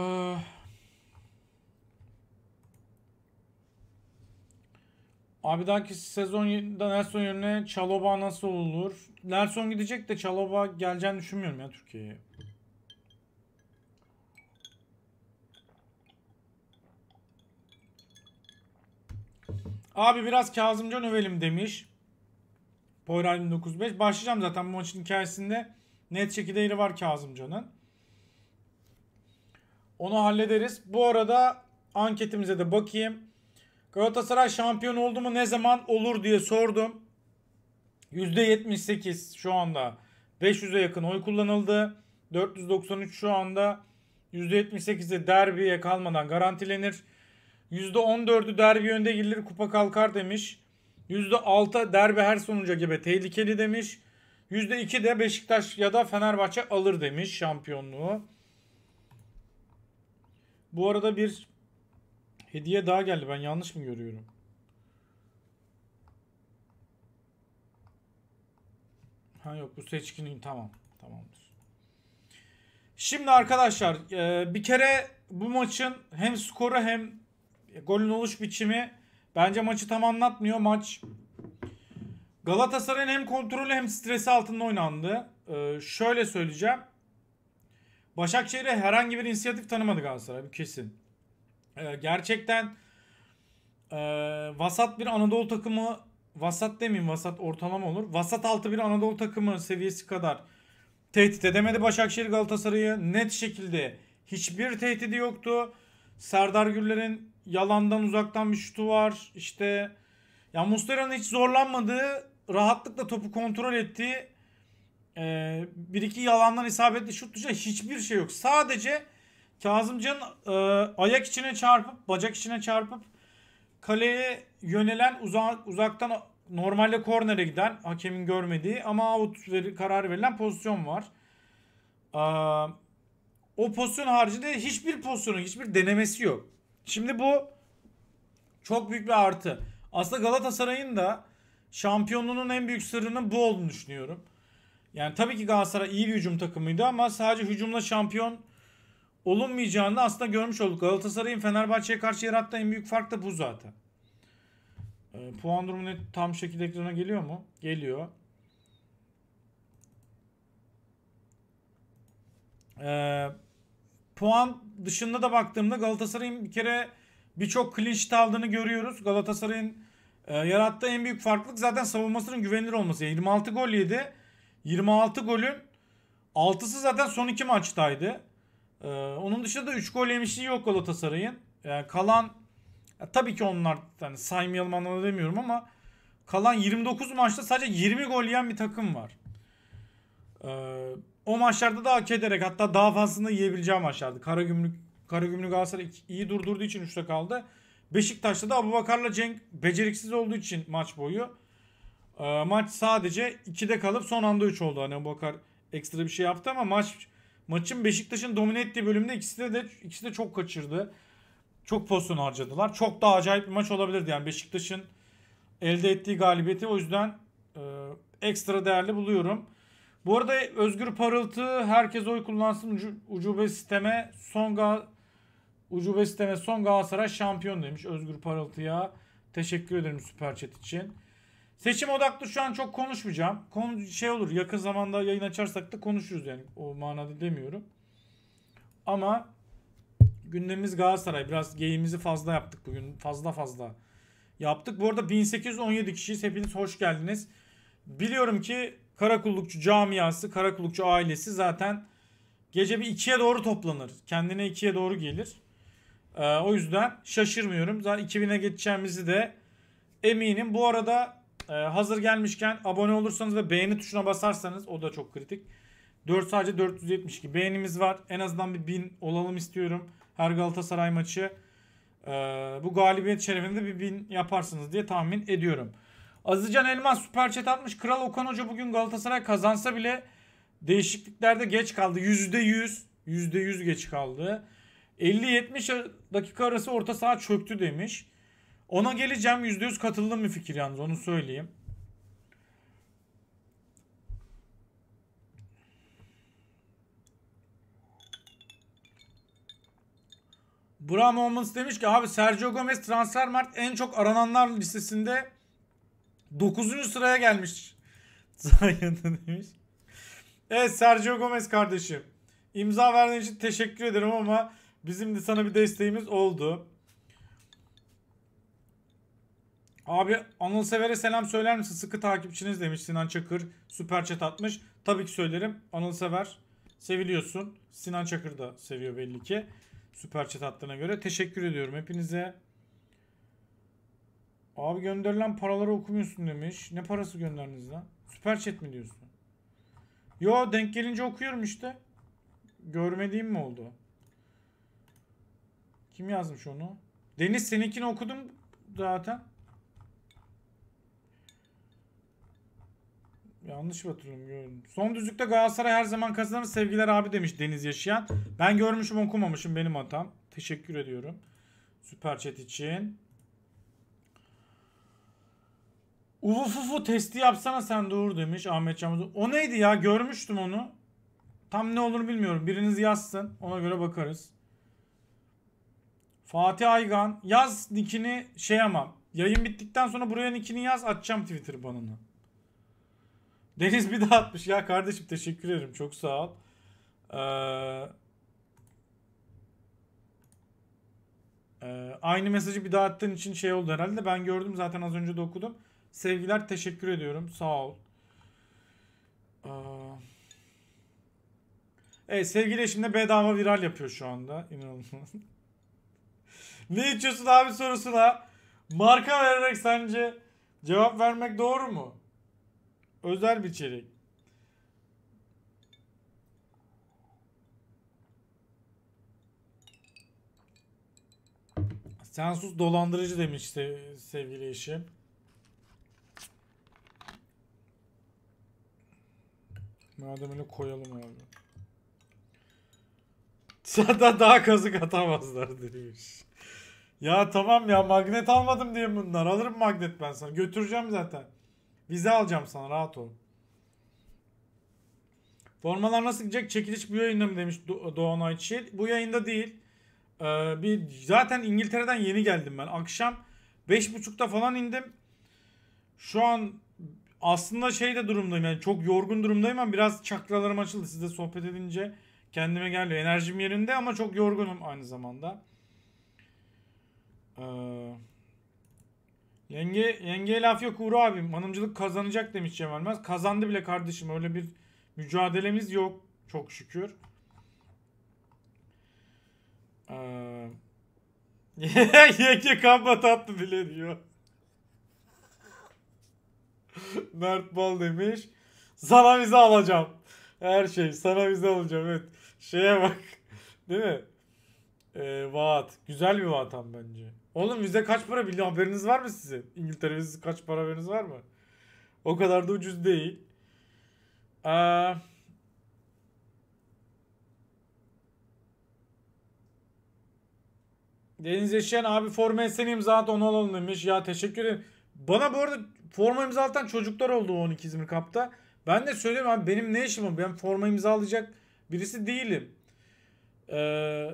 Abi dahaki sezonda Nelson yerine Çaloba nasıl olur? Nelson gidecek de Çaloba geleceğini düşünmüyorum ya Türkiye'ye. Abi biraz Kazımcan övelim demiş. Poyraz 1905. Başlayacağım zaten bu maçın hikayesinde. Net şekilde yeri var Kazımcan'ın. Onu hallederiz. Bu arada anketimize de bakayım. Galatasaray şampiyon oldu mu ne zaman olur diye sordum. %78 şu anda 500'e yakın oy kullanıldı. 493 şu anda %78'de derbiye kalmadan garantilenir. %14'ü derbi yönde gelir kupa kalkar demiş. %6 derbi her sonuca gibi tehlikeli demiş. %2 de Beşiktaş ya da Fenerbahçe alır demiş şampiyonluğu. Bu arada bir hediye daha geldi. Ben yanlış mı görüyorum? Ha yok bu seçkinin tamam. Tamamdır. Şimdi arkadaşlar e, bir kere bu maçın hem skoru hem e, golün oluş biçimi bence maçı tam anlatmıyor. Maç Galatasaray'ın hem kontrolü hem stresi altında oynandı. Ee, şöyle söyleyeceğim. Başakşehir'e herhangi bir inisiyatif tanımadı Galatasaray. Bu kesin. Ee, gerçekten e, vasat bir Anadolu takımı vasat demeyeyim vasat ortalama olur. Vasat altı bir Anadolu takımı seviyesi kadar tehdit edemedi Başakşehir Galatasaray'ı. Net şekilde hiçbir tehdidi yoktu. Serdar Gürler'in yalandan uzaktan bir şutu var. İşte ya yani Mustera'nın hiç zorlanmadığı, rahatlıkla topu kontrol ettiği e, bir iki yalandan isabetli şut dışında hiçbir şey yok. Sadece Kazımcan e, ayak içine çarpıp, bacak içine çarpıp kaleye yönelen uzak, uzaktan normalde kornere giden hakemin görmediği ama out veri, karar verilen pozisyon var. Ee, o pozisyon haricinde hiçbir pozisyonun hiçbir denemesi yok. Şimdi bu çok büyük bir artı. Aslında Galatasaray'ın da şampiyonluğunun en büyük sırrının bu olduğunu düşünüyorum. Yani tabii ki Galatasaray iyi bir hücum takımıydı ama sadece hücumla şampiyon olunmayacağını aslında görmüş olduk. Galatasaray'ın Fenerbahçe'ye karşı yarattığı en büyük fark da bu zaten. E, puan durumu ne? tam şekilde ekrana geliyor mu? Geliyor. Eee puan dışında da baktığımda Galatasaray'ın bir kere birçok clean sheet aldığını görüyoruz. Galatasaray'ın e, yarattığı en büyük farklılık zaten savunmasının güvenilir olması. 26 gol yedi. 26 golün 6'sı zaten son 2 maçtaydı. E, onun dışında da 3 gol yemişliği yok Galatasaray'ın. Yani kalan ya tabii ki onlar yani saymayalım anlamda demiyorum ama kalan 29 maçta sadece 20 gol yiyen bir takım var. Eee o maçlarda da hak ederek hatta daha fazlasını yiyebileceği maçlardı. Karagümrük Karagümrük Galatasaray iyi durdurduğu için 3'te kaldı. Beşiktaş'ta da Abubakar'la Cenk beceriksiz olduğu için maç boyu e, maç sadece 2'de kalıp son anda 3 oldu. Hani Abubakar ekstra bir şey yaptı ama maç maçın Beşiktaş'ın domine ettiği bölümde ikisi de, de ikisi de çok kaçırdı. Çok pozisyon harcadılar. Çok daha acayip bir maç olabilirdi yani Beşiktaş'ın elde ettiği galibiyeti o yüzden e, ekstra değerli buluyorum. Bu arada Özgür Parıltı herkes oy kullansın ucu, ucube sisteme son ga, ucube sisteme son Galatasaray şampiyon demiş Özgür Parıltı'ya. Teşekkür ederim süper chat için. Seçim odaklı şu an çok konuşmayacağım. Konu şey olur yakın zamanda yayın açarsak da konuşuruz yani o manada demiyorum. Ama gündemimiz Galatasaray. Biraz geyimizi fazla yaptık bugün. Fazla fazla yaptık. Bu arada 1817 kişiyiz. Hepiniz hoş geldiniz. Biliyorum ki Karakullukçu camiası, Karakullukçu ailesi zaten gece bir ikiye doğru toplanır. Kendine ikiye doğru gelir. Ee, o yüzden şaşırmıyorum. Zaten 2000'e geçeceğimizi de eminim. Bu arada e, hazır gelmişken abone olursanız ve beğeni tuşuna basarsanız o da çok kritik. 4 sadece 472 beğenimiz var. En azından bir 1000 olalım istiyorum. Her Galatasaray maçı. Ee, bu galibiyet şerefinde bir 1000 yaparsınız diye tahmin ediyorum. Azıcan Elmas süper chat atmış. Kral Okan Hoca bugün Galatasaray kazansa bile değişikliklerde geç kaldı. %100. %100 geç kaldı. 50-70 dakika arası orta saha çöktü demiş. Ona geleceğim. %100 katıldım bir fikir yalnız onu söyleyeyim. Bra Moments demiş ki abi Sergio Gomez transfer mart en çok arananlar listesinde 9. sıraya gelmiş. Sayende demiş. Evet Sergio Gomez kardeşim. İmza verdiğin için teşekkür ederim ama bizim de sana bir desteğimiz oldu. Abi Anıl Sever'e selam söyler misin? Sıkı takipçiniz demiş Sinan Çakır. Süper chat atmış. Tabii ki söylerim. Anıl Sever seviliyorsun. Sinan Çakır da seviyor belli ki. Süper chat hattına göre. Teşekkür ediyorum hepinize. Abi gönderilen paraları okumuyorsun demiş. Ne parası gönderdiniz lan? Süper chat mi diyorsun? Yo denk gelince okuyorum işte. Görmediğim mi oldu? Kim yazmış onu? Deniz seninkini okudum zaten. Yanlış mı hatırlıyorum gördüm. Son düzlükte Galatasaray her zaman kazanır sevgiler abi demiş Deniz Yaşayan. Ben görmüşüm okumamışım benim hatam. Teşekkür ediyorum. Süper chat için. Uvufufu testi yapsana sen Doğur demiş Ahmet Çamur. O neydi ya görmüştüm onu. Tam ne olur bilmiyorum. Biriniz yazsın. Ona göre bakarız. Fatih Aygan. Yaz nikini şey ama. Yayın bittikten sonra buraya nikini yaz. Açacağım Twitter banını. Deniz bir daha atmış. Ya kardeşim teşekkür ederim. Çok sağ ol. Ee, e, aynı mesajı bir daha attığın için şey oldu herhalde. Ben gördüm zaten az önce de okudum. Sevgiler teşekkür ediyorum. Sağ ol. Ee, evet sevgili eşim de bedava viral yapıyor şu anda. İnanılmaz. ne içiyorsun abi sorusuna marka vererek sence cevap vermek doğru mu? Özel bir içerik. Sen dolandırıcı demiş sevgili eşim. Madem öyle koyalım abi. Zaten daha kazık atamazlar demiş. Ya tamam ya magnet almadım diye bunlar. Alırım magnet ben sana. Götüreceğim zaten. Vize alacağım sana rahat ol. Formalar nasıl gidecek? Çekiliş bu yayında mı demiş Do Doğan Ayçiğil. Bu yayında değil. Ee, bir Zaten İngiltere'den yeni geldim ben. Akşam 5.30'da falan indim. Şu an aslında şey de durumdayım yani çok yorgun durumdayım ama biraz çakralarım açıldı. Sizle sohbet edince kendime geliyor. Enerjim yerinde ama çok yorgunum aynı zamanda. Ee, yenge, yengeye laf yok Uğur abim. Hanımcılık kazanacak demiş Cem Elmez. Kazandı bile kardeşim. Öyle bir mücadelemiz yok. Çok şükür. Ee, yenge kampa tatlı bile diyor. Mert Bal demiş. Sana vize alacağım. Her şey sana vize alacağım evet. Şeye bak. Değil mi? Ee, vaat. Güzel bir vaat ham bence. Oğlum vize kaç para bildi haberiniz var mı size? İngiltere vizesi kaç para haberiniz var mı? O kadar da ucuz değil. Ee, Deniz Eşen abi formaya seni imza at onu alalım demiş. Ya teşekkür ederim. Bana bu arada forma imzalatan çocuklar oldu 12 İzmir kapta. Ben de söylüyorum abi benim ne işim var? Ben forma imzalayacak birisi değilim. Ee,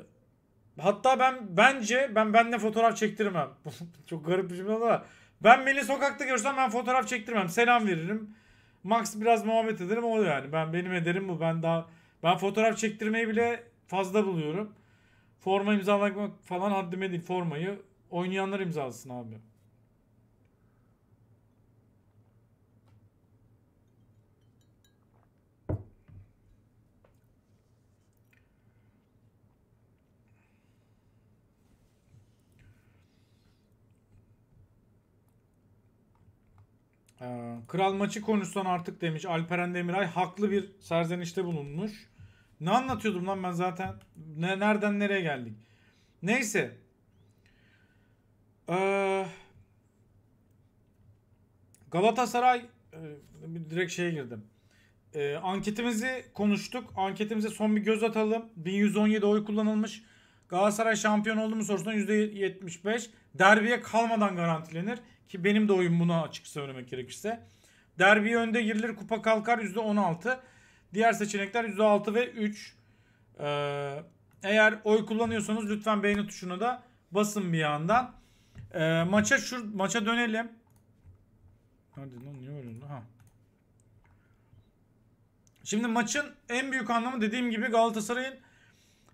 hatta ben bence ben benle fotoğraf çektirmem. Çok garip bir cümle ama ben beni sokakta görsem ben fotoğraf çektirmem. Selam veririm. Max biraz muhabbet ederim o yani. Ben benim ederim bu. Ben daha ben fotoğraf çektirmeyi bile fazla buluyorum. Forma imzalamak falan haddime değil. Formayı oynayanlar imzalasın abi. Ee, Kral maçı konuşsan artık demiş. Alperen Demiray haklı bir serzenişte bulunmuş. Ne anlatıyordum lan ben zaten? Ne, nereden nereye geldik? Neyse. Ee, Galatasaray e, direkt şeye girdim. E, anketimizi konuştuk. Anketimize son bir göz atalım. 1117 oy kullanılmış. Galatasaray şampiyon oldu mu sorusuna %75. Derbiye kalmadan garantilenir. Ki benim de oyun buna açık söylemek gerekirse. Derbiye önde girilir. Kupa kalkar %16. Diğer seçenekler %6 ve 3. Ee, eğer oy kullanıyorsanız lütfen beğeni tuşuna da basın bir yandan. Ee, maça şu maça dönelim. Hadi lan niye öyle ha. Şimdi maçın en büyük anlamı dediğim gibi Galatasaray'ın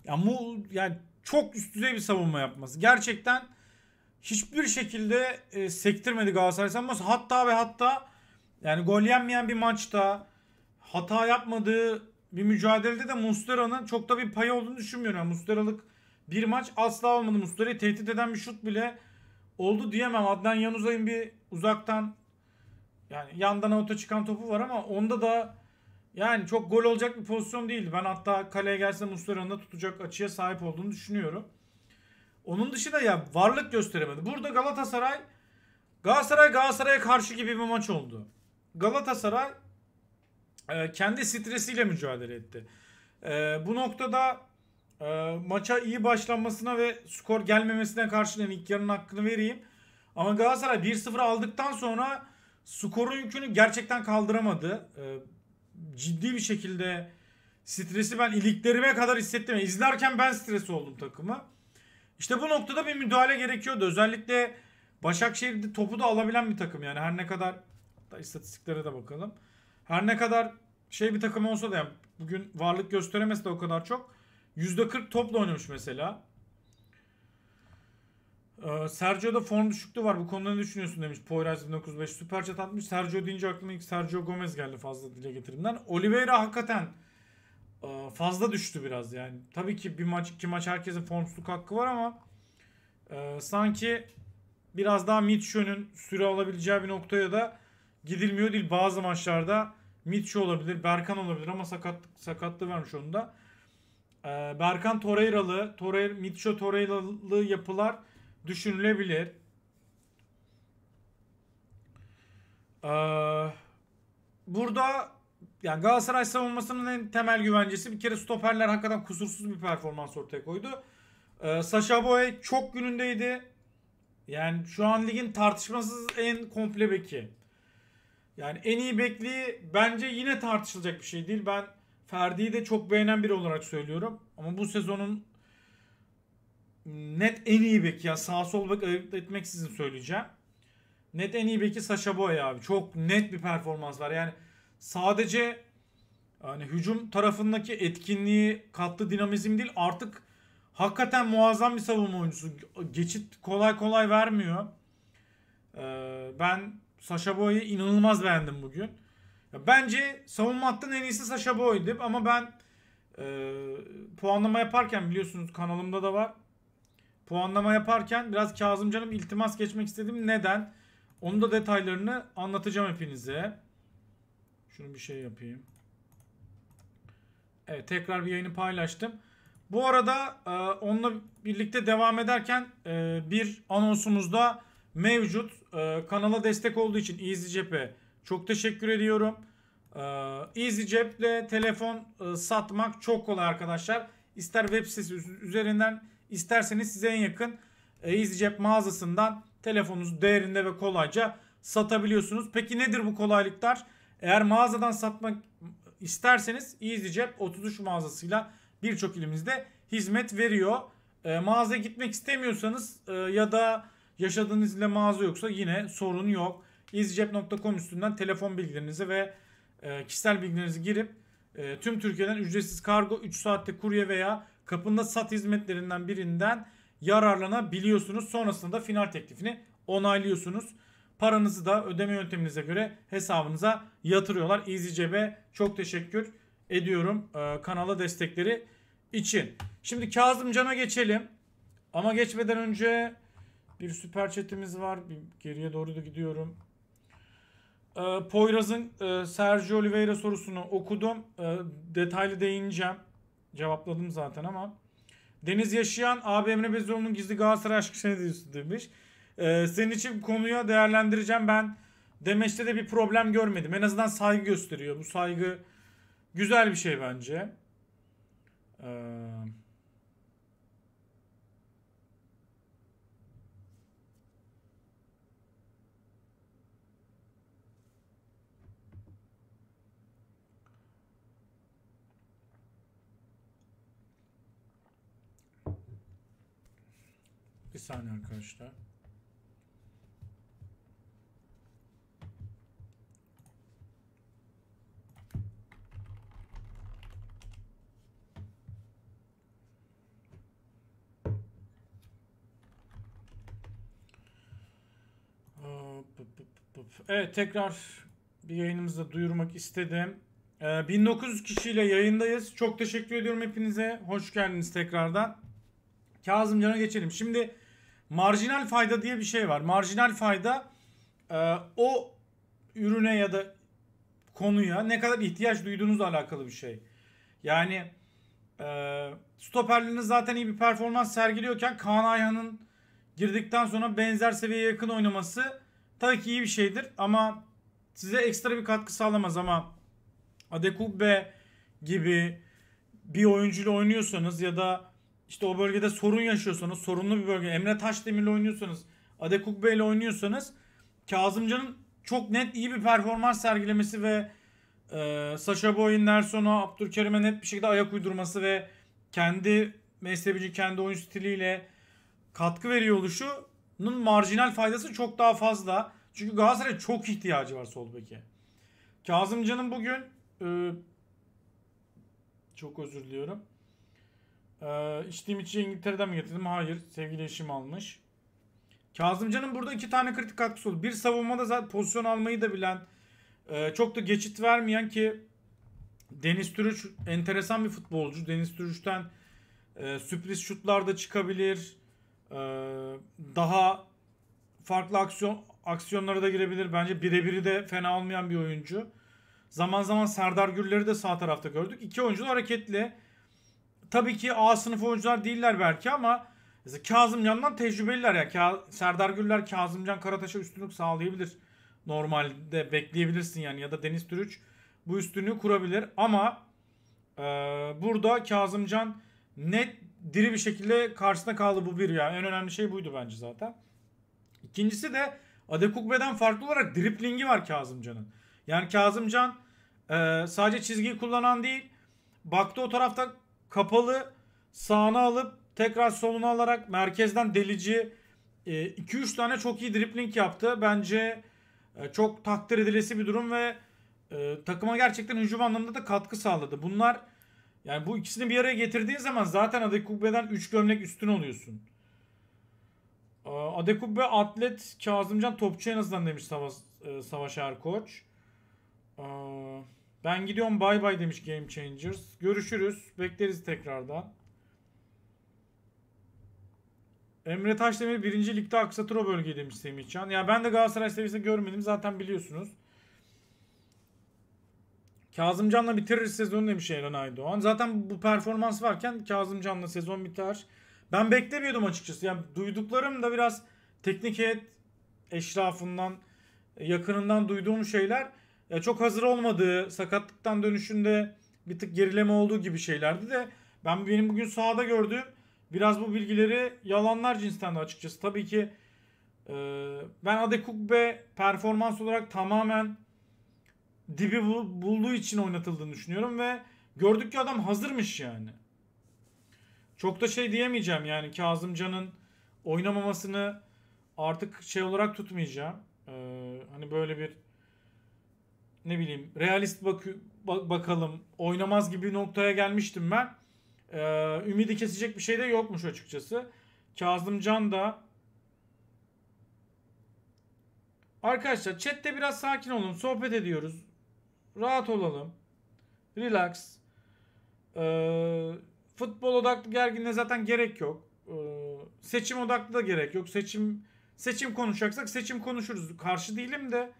ya mu yani çok üst düzey bir savunma yapması. Gerçekten hiçbir şekilde e, sektirmedi Galatasaray savunması. Hatta ve hatta yani gol yenmeyen bir maçta hata yapmadığı bir mücadelede de Mustera'nın çok da bir payı olduğunu düşünmüyorum. Yani Mustera'lık bir maç asla olmadı. Mustera'yı tehdit eden bir şut bile oldu diyemem. Adnan Yanuzay'ın bir uzaktan yani yandan avuta çıkan topu var ama onda da yani çok gol olacak bir pozisyon değildi. Ben hatta kaleye gelse Mustera'nın da tutacak açıya sahip olduğunu düşünüyorum. Onun dışında ya varlık gösteremedi. Burada Galatasaray Galatasaray Galatasaray'a karşı gibi bir maç oldu. Galatasaray e, kendi stresiyle mücadele etti. E, bu noktada e, maça iyi başlanmasına ve skor gelmemesine karşılığın ilk yarının hakkını vereyim. Ama Galatasaray 1-0 aldıktan sonra skorun yükünü gerçekten kaldıramadı. E, ciddi bir şekilde stresi ben iliklerime kadar hissettim. İzlerken ben stres oldum takımı. İşte bu noktada bir müdahale gerekiyordu. Özellikle Başakşehir'de topu da alabilen bir takım yani her ne kadar hatta istatistiklere de bakalım. Her ne kadar şey bir takım olsa da yani bugün varlık gösteremese de o kadar çok %40 topla oynamış mesela. Ee, Sergio'da form düşüklüğü var. Bu konuda ne düşünüyorsun demiş. Poyraz 95 süper chat atmış. Sergio deyince aklıma ilk Sergio Gomez geldi fazla dile getirimden. Oliveira hakikaten fazla düştü biraz yani. Tabii ki bir maç iki maç herkesin formsuzluk hakkı var ama e, sanki biraz daha Mitchell'ün süre alabileceği bir noktaya da gidilmiyor değil. Bazı maçlarda Mitchell olabilir, Berkan olabilir ama sakat sakatlığı vermiş onu da. E, Berkan Torreira'lı, Torreira, Mitchell Torreira'lı yapılar düşünülebilir. Ee, burada yani Galatasaray savunmasının en temel güvencesi bir kere stoperler hakikaten kusursuz bir performans ortaya koydu. Ee, Sasha Boy çok günündeydi. Yani şu an ligin tartışmasız en komple beki. Yani en iyi bekli bence yine tartışılacak bir şey değil. Ben Ferdi'yi de çok beğenen biri olarak söylüyorum. Ama bu sezonun net en iyi bek ya sağ sol bek ayırt etmek sizin söyleyeceğim. Net en iyi beki Sasha Boy abi. Çok net bir performans var. Yani sadece yani hücum tarafındaki etkinliği katlı dinamizm değil artık hakikaten muazzam bir savunma oyuncusu. Geçit kolay kolay vermiyor. Ee, ben Sasha Boy'u inanılmaz beğendim bugün. Ya bence savunma hattının en iyisi Sasha Boy'du ama ben e, puanlama yaparken biliyorsunuz kanalımda da var. Puanlama yaparken biraz Kazımcan'ım iltimas geçmek istedim. Neden? Onun da detaylarını anlatacağım hepinize. Şunu bir şey yapayım. Evet tekrar bir yayını paylaştım. Bu arada e, onunla birlikte devam ederken e, bir da mevcut. E, kanala destek olduğu için EasyCep'e çok teşekkür ediyorum. E, EasyCep'le telefon e, satmak çok kolay arkadaşlar. İster web sitesi üzerinden isterseniz size en yakın e, EasyCep mağazasından telefonunuzu değerinde ve kolayca satabiliyorsunuz. Peki nedir bu kolaylıklar? Eğer mağazadan satmak isterseniz EasyCep 33 mağazasıyla birçok ilimizde hizmet veriyor. E, mağazaya gitmek istemiyorsanız e, ya da yaşadığınız ile mağaza yoksa yine sorun yok. EasyCep.com üstünden telefon bilgilerinizi ve e, kişisel bilgilerinizi girip e, tüm Türkiye'den ücretsiz kargo 3 saatte kurye veya kapında sat hizmetlerinden birinden yararlanabiliyorsunuz. Sonrasında final teklifini onaylıyorsunuz. Paranızı da ödeme yönteminize göre hesabınıza yatırıyorlar. EasyCeb'e çok teşekkür ediyorum e, kanala destekleri için. Şimdi Kazım Can'a geçelim. Ama geçmeden önce bir süper chatimiz var. Bir geriye doğru da gidiyorum. E, Poyraz'ın e, Sergio Oliveira sorusunu okudum. E, detaylı değineceğim. Cevapladım zaten ama. Deniz Yaşayan abi Emre Bezoğlu'nun gizli Galatasaray aşkı seni demiş. Ee, senin için konuya değerlendireceğim ben. Demeç'te de bir problem görmedim. En azından saygı gösteriyor. Bu saygı güzel bir şey bence. Ee, Bir saniye arkadaşlar. Evet tekrar bir yayınımızda duyurmak istedim. Ee, 1900 kişiyle yayındayız. Çok teşekkür ediyorum hepinize. Hoş geldiniz tekrardan. Kazımcan'a geçelim. Şimdi marjinal fayda diye bir şey var. Marjinal fayda e, o ürüne ya da konuya ne kadar ihtiyaç duyduğunuzla alakalı bir şey. Yani e, stoperleriniz zaten iyi bir performans sergiliyorken Kaan Ayhan'ın girdikten sonra benzer seviyeye yakın oynaması tabii ki iyi bir şeydir ama size ekstra bir katkı sağlamaz ama Adekubbe gibi bir oyuncuyla oynuyorsanız ya da işte o bölgede sorun yaşıyorsanız, sorunlu bir bölge. Emre Taşdemir'le oynuyorsanız, Adekubbe ile oynuyorsanız Kazımcan'ın çok net iyi bir performans sergilemesi ve e, Sasha Boy'un Nerson'a, Abdurkerime net bir şekilde ayak uydurması ve kendi mezhebici, kendi oyun stiliyle katkı veriyor oluşu bunun marjinal faydası çok daha fazla. Çünkü Galatasaray'a çok ihtiyacı var sol beke. Kazımcan'ın bugün e, çok özür diliyorum. E, içtiğim içi İngiltere'den mi getirdim? Hayır. Sevgili eşim almış. Kazımcan'ın burada iki tane kritik katkısı oldu. Bir savunmada zaten pozisyon almayı da bilen, e, çok da geçit vermeyen ki Deniz Türüç enteresan bir futbolcu. Deniz Türüç'ten e, sürpriz şutlar da çıkabilir. Ee, daha farklı aksiyon aksiyonlara da girebilir. Bence birebiri de fena olmayan bir oyuncu. Zaman zaman Serdar Gürler'i de sağ tarafta gördük. İki oyuncu da hareketli. Tabii ki A sınıf oyuncular değiller belki ama Kazımcan'dan tecrübeliler ya. Ka Serdar Güller Kazımcan Karataş'a üstünlük sağlayabilir. Normalde bekleyebilirsin yani ya da Deniz Türüç bu üstünlüğü kurabilir ama e, burada Kazımcan net diri bir şekilde karşısına kaldı bu bir yani. En önemli şey buydu bence zaten. İkincisi de Adekukbeden farklı olarak driplingi var Kazımcan'ın. Yani Kazımcan e, sadece çizgiyi kullanan değil baktı o tarafta kapalı sağına alıp tekrar soluna alarak merkezden delici 2-3 e, tane çok iyi dripling yaptı. Bence e, çok takdir edilesi bir durum ve e, takıma gerçekten hücum anlamında da katkı sağladı. Bunlar yani bu ikisini bir araya getirdiğin zaman zaten Adekubbe'den 3 gömlek üstün oluyorsun. Adekubbe atlet Kazımcan topçu en azından demiş e, Savaş, Savaş Erkoç. Ben gidiyorum bay bay demiş Game Changers. Görüşürüz. Bekleriz tekrardan. Emre Taşdemir birinci ligde aksatır o bölge demiş Semih Can. Ya ben de Galatasaray seviyesinde görmedim zaten biliyorsunuz. Kazımcan'la bitirir sezonu demiş Eren Aydoğan. Zaten bu performans varken Kazımcan'la sezon biter. Ben beklemiyordum açıkçası. Yani duyduklarım da biraz teknik heyet eşrafından yakınından duyduğum şeyler ya çok hazır olmadığı, sakatlıktan dönüşünde bir tık gerileme olduğu gibi şeylerdi de ben benim bugün sahada gördüğüm biraz bu bilgileri yalanlar cinsten de açıkçası. Tabii ki e, ben Adekugbe performans olarak tamamen dibi bulduğu için oynatıldığını düşünüyorum ve gördük ki adam hazırmış yani. Çok da şey diyemeyeceğim yani Kazımcan'ın oynamamasını artık şey olarak tutmayacağım. Ee, hani böyle bir ne bileyim realist bak bakalım oynamaz gibi noktaya gelmiştim ben. Ee, ümidi kesecek bir şey de yokmuş açıkçası. Kazımcan da Arkadaşlar chatte biraz sakin olun. Sohbet ediyoruz. Rahat olalım. Relax. Ee, futbol odaklı gerginliğe zaten gerek yok. Ee, seçim odaklı da gerek yok. Seçim seçim konuşacaksak seçim konuşuruz. Karşı değilim de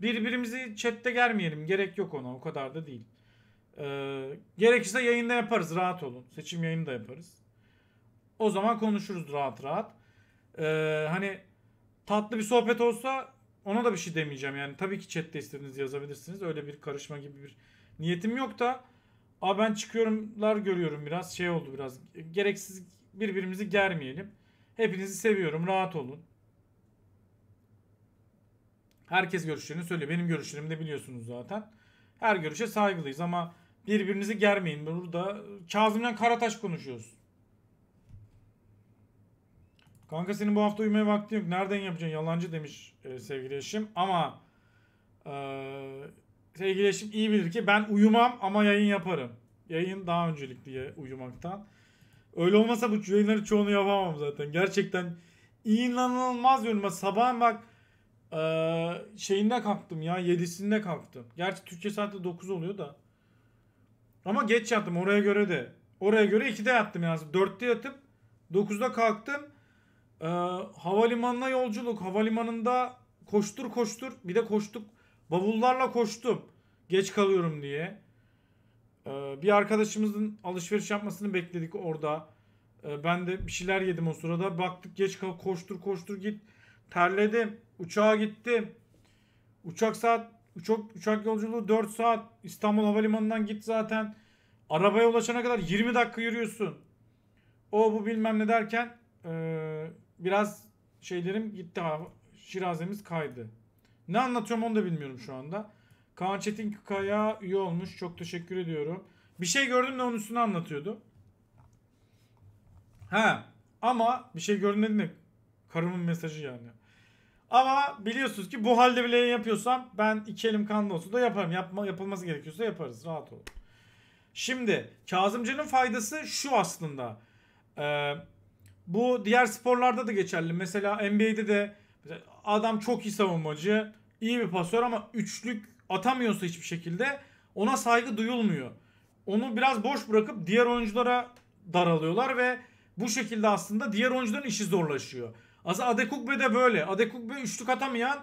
birbirimizi chatte germeyelim. Gerek yok ona. O kadar da değil. Ee, gerekirse yayında yaparız. Rahat olun. Seçim yayında yaparız. O zaman konuşuruz rahat rahat. Ee, hani tatlı bir sohbet olsa ona da bir şey demeyeceğim yani. Tabii ki chatte istediğiniz yazabilirsiniz. Öyle bir karışma gibi bir niyetim yok da. Aa ben çıkıyorumlar görüyorum biraz. Şey oldu biraz. Gereksiz birbirimizi germeyelim. Hepinizi seviyorum. Rahat olun. Herkes görüşlerini söylüyor. Benim görüşlerimi de biliyorsunuz zaten. Her görüşe saygılıyız ama birbirinizi germeyin. Burada Kazım'dan Karataş konuşuyoruz. Kanka senin bu hafta uyumaya vakti yok. Nereden yapacaksın? Yalancı demiş e, sevgili eşim. Ama e, sevgili eşim iyi bilir ki ben uyumam ama yayın yaparım. Yayın daha öncelikli uyumaktan. Öyle olmasa bu yayınları çoğunu yapamam zaten. Gerçekten inanılmaz yoruma. Sabah bak ee, şeyinde kalktım ya 7'sinde kalktım. Gerçi Türkiye saati 9 oluyor da. Ama geç yattım oraya göre de. Oraya göre 2'de yattım yani. 4'te yatıp 9'da kalktım. Ee, havalimanına yolculuk. Havalimanında koştur koştur. Bir de koştuk. Bavullarla koştum. Geç kalıyorum diye. Ee, bir arkadaşımızın alışveriş yapmasını bekledik orada. Ee, ben de bir şeyler yedim o sırada. Baktık geç kal koştur koştur git. Terledim. Uçağa gittim. Uçak saat uçak, uçak yolculuğu 4 saat. İstanbul Havalimanı'ndan git zaten. Arabaya ulaşana kadar 20 dakika yürüyorsun. O bu bilmem ne derken ee, biraz şeylerim gitti ha. Şirazemiz kaydı. Ne anlatıyorum onu da bilmiyorum şu anda. Kaan Çetinkaya üye olmuş. Çok teşekkür ediyorum. Bir şey gördüm de onun üstüne anlatıyordu. He. Ama bir şey gördüm dedim de karımın mesajı yani. Ama biliyorsunuz ki bu halde bile yapıyorsam ben iki elim kanlı olsa da yaparım. Yapma, yapılması gerekiyorsa yaparız. Rahat olun. Şimdi Kazımcı'nın faydası şu aslında. Ee, bu diğer sporlarda da geçerli. Mesela NBA'de de adam çok iyi savunmacı, iyi bir pasör ama üçlük atamıyorsa hiçbir şekilde ona saygı duyulmuyor. Onu biraz boş bırakıp diğer oyunculara daralıyorlar ve bu şekilde aslında diğer oyuncuların işi zorlaşıyor. Aslında Adekugbe de böyle. Adekugbe üçlük atamayan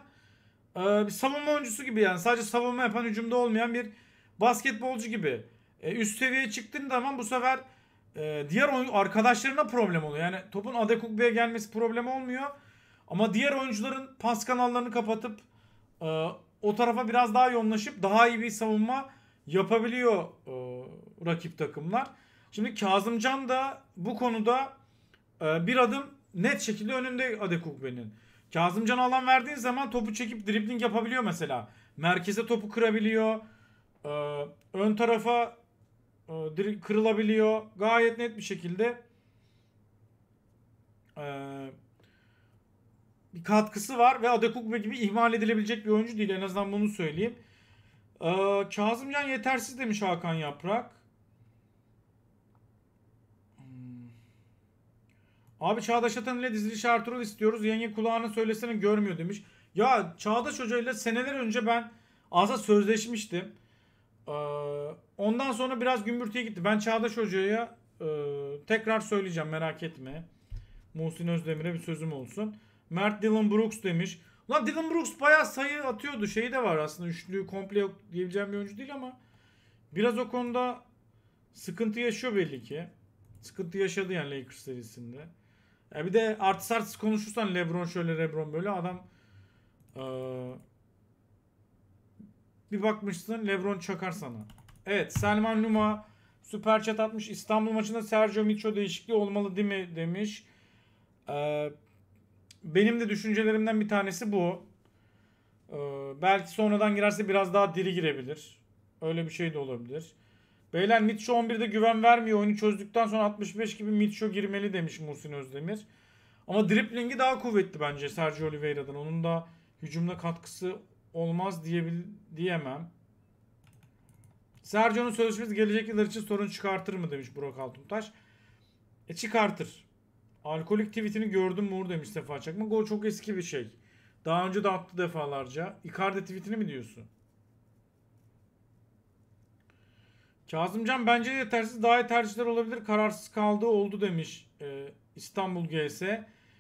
e, bir savunma oyuncusu gibi yani. Sadece savunma yapan hücumda olmayan bir basketbolcu gibi. E, üst seviyeye çıktığın ama bu sefer e, diğer oyun, arkadaşlarına problem oluyor. Yani topun Adekugbe'ye gelmesi problem olmuyor. Ama diğer oyuncuların pas kanallarını kapatıp e, o tarafa biraz daha yoğunlaşıp daha iyi bir savunma yapabiliyor e, rakip takımlar. Şimdi Kazımcan da bu konuda e, bir adım net şekilde önünde Adekugbe'nin. Kazımcan alan verdiğin zaman topu çekip dribling yapabiliyor mesela. Merkeze topu kırabiliyor. E, ön tarafa ee, kırılabiliyor. Gayet net bir şekilde ee, bir katkısı var ve Adekugbe gibi ihmal edilebilecek bir oyuncu değil. En azından bunu söyleyeyim. Ee, Kazımcan yetersiz demiş Hakan Yaprak. Hmm. Abi Çağdaş Atan ile diziliş Ertuğrul istiyoruz. Yenge kulağını söylesene görmüyor demiş. Ya Çağdaş Hoca ile seneler önce ben aslında sözleşmiştim. Ee, Ondan sonra biraz gümbürtüye gitti. Ben Çağdaş Hoca'ya e, tekrar söyleyeceğim merak etme. Muhsin Özdemir'e bir sözüm olsun. Mert Dylan Brooks demiş. Ulan Dylan Brooks bayağı sayı atıyordu. Şeyi de var aslında. Üçlüyü komple yok diyebileceğim bir oyuncu değil ama biraz o konuda sıkıntı yaşıyor belli ki. Sıkıntı yaşadı yani Lakers serisinde. Ya e, bir de artı artı konuşursan Lebron şöyle Lebron böyle adam ee, bir bakmışsın Lebron çakar sana. Evet Selman Luma süper chat atmış. İstanbul maçında Sergio Micho değişikliği olmalı değil mi demiş. Ee, benim de düşüncelerimden bir tanesi bu. Ee, belki sonradan girerse biraz daha diri girebilir. Öyle bir şey de olabilir. Beyler Mitcho 11'de güven vermiyor. Oyunu çözdükten sonra 65 gibi Mitcho girmeli demiş Muhsin Özdemir. Ama driplingi daha kuvvetli bence Sergio Oliveira'dan. Onun da hücumda katkısı olmaz diyebil diyemem. Sergio'nun sözleşmesi gelecek yıllar için sorun çıkartır mı demiş Burak Altuntaş. E çıkartır. Alkolik tweetini gördüm mü demiş Sefa Çakmak. O çok eski bir şey. Daha önce de attı defalarca. Icardi tweetini mi diyorsun? Kazımcan bence de yetersiz daha iyi tercihler olabilir. Kararsız kaldığı oldu demiş e, İstanbul GS.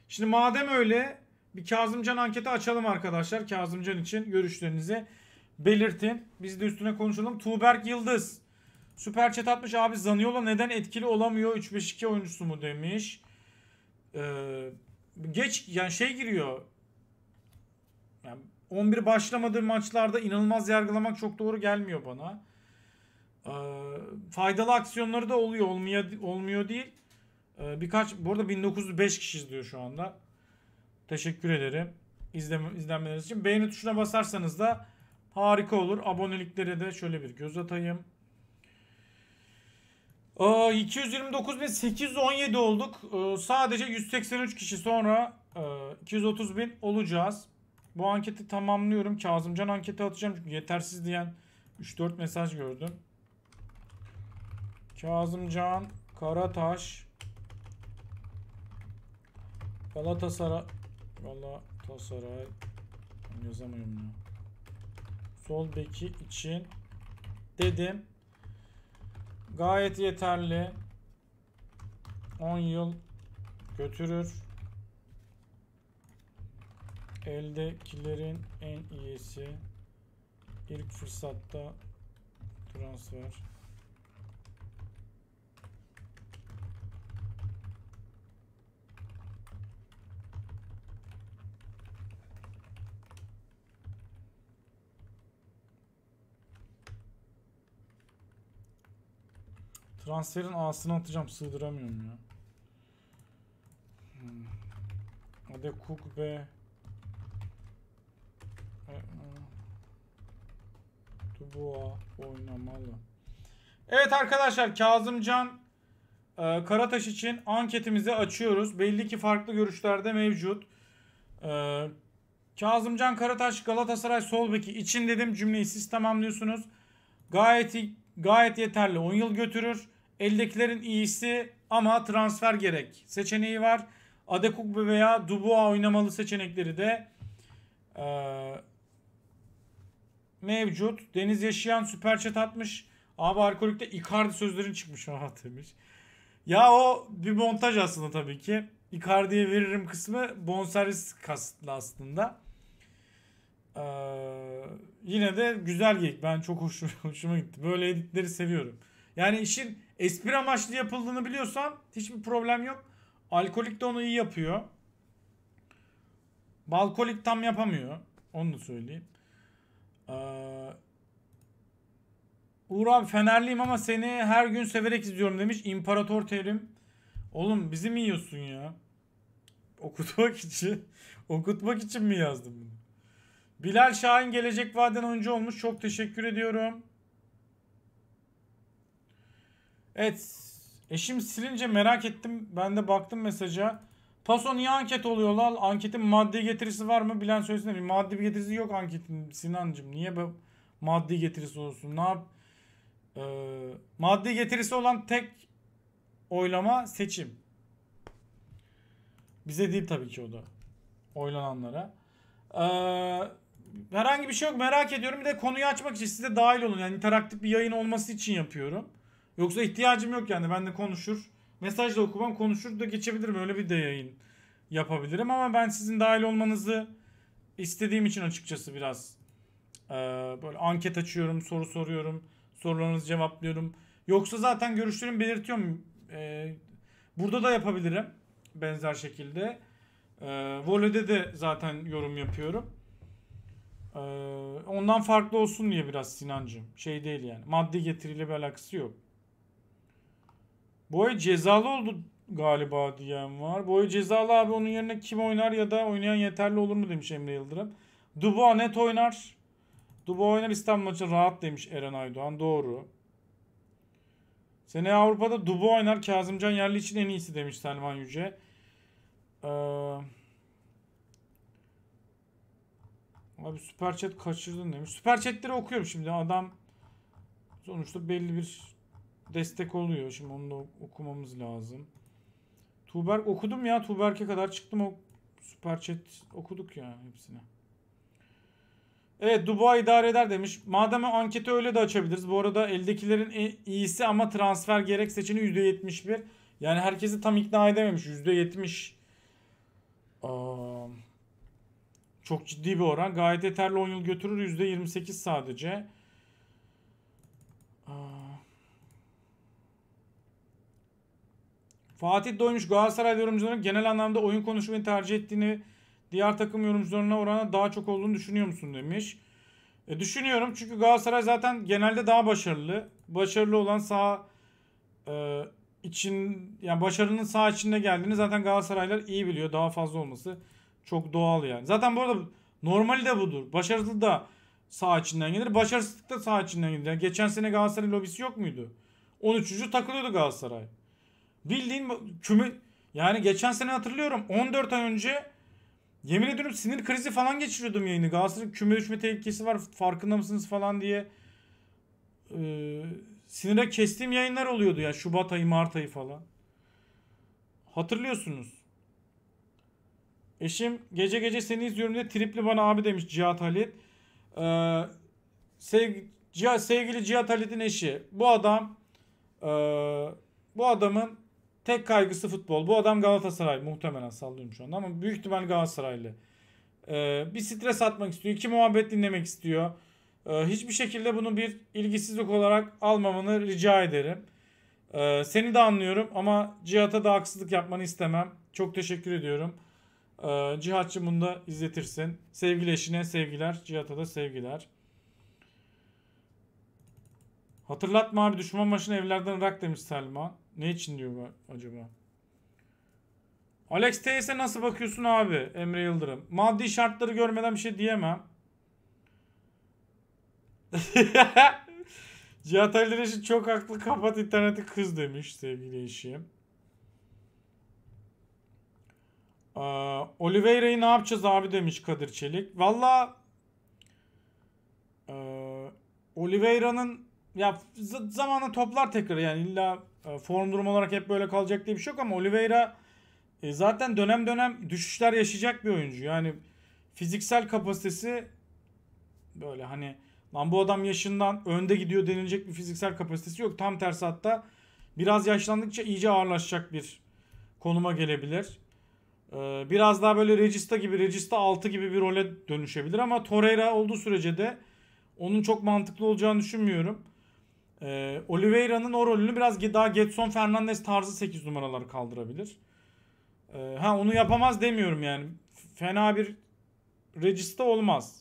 Şimdi madem öyle bir Kazımcan anketi açalım arkadaşlar. Kazımcan için görüşlerinizi belirtin. Biz de üstüne konuşalım. Tuğberk Yıldız. Süper chat atmış abi Zaniola neden etkili olamıyor 3-5-2 oyuncusu mu demiş. Ee, geç yani şey giriyor. Yani 11 başlamadığı maçlarda inanılmaz yargılamak çok doğru gelmiyor bana. Ee, faydalı aksiyonları da oluyor olmuyor, olmuyor değil. Ee, birkaç bu arada 1905 kişi diyor şu anda. Teşekkür ederim. İzleme, izlenmeleriniz için. Beğeni tuşuna basarsanız da Harika olur. Aboneliklere de şöyle bir göz atayım. 229.817 olduk. Ee, sadece 183 kişi sonra 230.000 e, olacağız. Bu anketi tamamlıyorum. Kazımcan anketi atacağım çünkü yetersiz diyen 3-4 mesaj gördüm. Kazımcan Karataş Galatasaray Galatasaray yazamıyorum ya. Sol beki için dedim. Gayet yeterli. 10 yıl götürür. Eldekilerin en iyisi ilk fırsatta transfer Transferin A'sını atacağım. Sığdıramıyorum ya. Hmm. Hadi Cook B. E, e. Dubois oynamalı. Evet arkadaşlar Kazımcan e, Karataş için anketimizi açıyoruz. Belli ki farklı görüşlerde mevcut. E, Kazımcan Karataş Galatasaray sol beki için dedim cümleyi siz tamamlıyorsunuz. Gayet gayet yeterli. 10 yıl götürür. Eldekilerin iyisi ama transfer gerek seçeneği var. Adekugbe veya Dubois oynamalı seçenekleri de e, mevcut. Deniz Yaşayan süper chat atmış. Abi arkolikte Icardi sözlerin çıkmış ha demiş. Ya o bir montaj aslında tabii ki. Icardi'ye veririm kısmı bonservis kasıtlı aslında. Ee, yine de güzel geyik. Ben çok hoşuma, hoşuma gitti. Böyle editleri seviyorum. Yani işin espri amaçlı yapıldığını biliyorsan hiçbir problem yok. Alkolik de onu iyi yapıyor. Balkolik tam yapamıyor. Onu da söyleyeyim. Ee, Uğur abi Fenerliyim ama seni her gün severek izliyorum demiş. İmparator Terim. Oğlum bizi mi yiyorsun ya? Okutmak için. Okutmak için mi yazdım bunu? Bilal Şahin gelecek vaden oyuncu olmuş. Çok teşekkür ediyorum. Evet. Eşim silince merak ettim. Ben de baktım mesaja. Paso niye anket oluyor lan? Anketin maddi getirisi var mı? Bilen söylesin. Maddi bir getirisi yok anketin Sinancım. Niye böyle maddi getirisi olsun? Ne yap? Ee, maddi getirisi olan tek oylama seçim. Bize değil tabii ki o da. Oylananlara. Ee, herhangi bir şey yok. Merak ediyorum. Bir de konuyu açmak için size dahil olun. Yani interaktif bir yayın olması için yapıyorum. Yoksa ihtiyacım yok yani. Ben de konuşur. Mesajla okumam konuşur da geçebilirim. Öyle bir de yayın yapabilirim. Ama ben sizin dahil olmanızı istediğim için açıkçası biraz e, böyle anket açıyorum. Soru soruyorum. Sorularınızı cevaplıyorum. Yoksa zaten görüşlerimi belirtiyorum. E, burada da yapabilirim. Benzer şekilde. E, Vole'de de zaten yorum yapıyorum e, ondan farklı olsun diye biraz Sinancım. Şey değil yani. Maddi getiriyle bir alakası yok. Boy cezalı oldu galiba diyen var. Boy cezalı abi onun yerine kim oynar ya da oynayan yeterli olur mu demiş Emre Yıldırım. Dubois net oynar. Dubois oynar İstanbul maçı rahat demiş Eren Aydoğan. Doğru. Seneye Avrupa'da Dubu oynar. Kazımcan yerli için en iyisi demiş Selman Yüce. Ee, abi süper chat kaçırdın demiş. Süper chatleri okuyorum şimdi. Adam sonuçta belli bir destek oluyor. Şimdi onu da okumamız lazım. Tuğberk okudum ya. Tuğberk'e kadar çıktım. O süper chat okuduk ya hepsini. Evet Dubai idare eder demiş. Madem anketi öyle de açabiliriz. Bu arada eldekilerin iyisi ama transfer gerek seçeni %71. Yani herkesi tam ikna edememiş. %70. Aa, çok ciddi bir oran. Gayet yeterli 10 yıl götürür. %28 sadece. Fatih Doymuş Galatasaray yorumcuların genel anlamda oyun konuşmayı tercih ettiğini diğer takım yorumcularına oranla daha çok olduğunu düşünüyor musun demiş. E, düşünüyorum çünkü Galatasaray zaten genelde daha başarılı. Başarılı olan sağ e, için yani başarının sağ içinde geldiğini zaten Galatasaraylar iyi biliyor. Daha fazla olması çok doğal yani. Zaten bu arada normali de budur. Başarılı da sağ içinden gelir. Başarısızlık da sağ içinden gelir. Yani geçen sene Galatasaray lobisi yok muydu? 13. takılıyordu Galatasaray. Bildiğin kümü yani geçen sene hatırlıyorum 14 ay önce yemin ediyorum sinir krizi falan geçiriyordum yayını. Galatasaray'ın küme düşme tehlikesi var farkında mısınız falan diye. Ee, sinire kestiğim yayınlar oluyordu ya Şubat ayı Mart ayı falan. Hatırlıyorsunuz. Eşim gece gece seni izliyorum diye tripli bana abi demiş Cihat Halit. Ee, sevg Cihat, sevgili Cihat Halit'in eşi. Bu adam e, bu adamın Tek kaygısı futbol. Bu adam Galatasaray. Muhtemelen sallıyorum şu anda ama büyük ihtimal Galatasaraylı. Ee, bir stres atmak istiyor. iki muhabbet dinlemek istiyor. Ee, hiçbir şekilde bunu bir ilgisizlik olarak almamanı rica ederim. Ee, seni de anlıyorum ama Cihat'a da haksızlık yapmanı istemem. Çok teşekkür ediyorum. Ee, Cihat'cığım bunu da izletirsin. Sevgili eşine sevgiler. Cihat'a da sevgiler. Hatırlatma abi düşman maşını evlerden rak demiş Selman. Ne için diyor acaba? Alex TSE nasıl bakıyorsun abi Emre Yıldırım? Maddi şartları görmeden bir şey diyemem. Cihat Ali Reşit çok haklı kapat interneti kız demiş sevgili eşim. Ee, Oliveira'yı ne yapacağız abi demiş Kadir Çelik. Valla e, Oliveira'nın ya zamanla toplar tekrar yani illa e, form durum olarak hep böyle kalacak diye bir şey yok ama Oliveira e, zaten dönem dönem düşüşler yaşayacak bir oyuncu. Yani fiziksel kapasitesi böyle hani lan bu adam yaşından önde gidiyor denilecek bir fiziksel kapasitesi yok. Tam tersi hatta biraz yaşlandıkça iyice ağırlaşacak bir konuma gelebilir. Ee, biraz daha böyle Regista gibi, Regista 6 gibi bir role dönüşebilir ama Torreira olduğu sürece de onun çok mantıklı olacağını düşünmüyorum. Ee, Oliveira'nın o rolünü biraz daha Getson Fernandez tarzı 8 numaralar kaldırabilir. Ee, ha onu yapamaz demiyorum yani. Fena bir regista olmaz.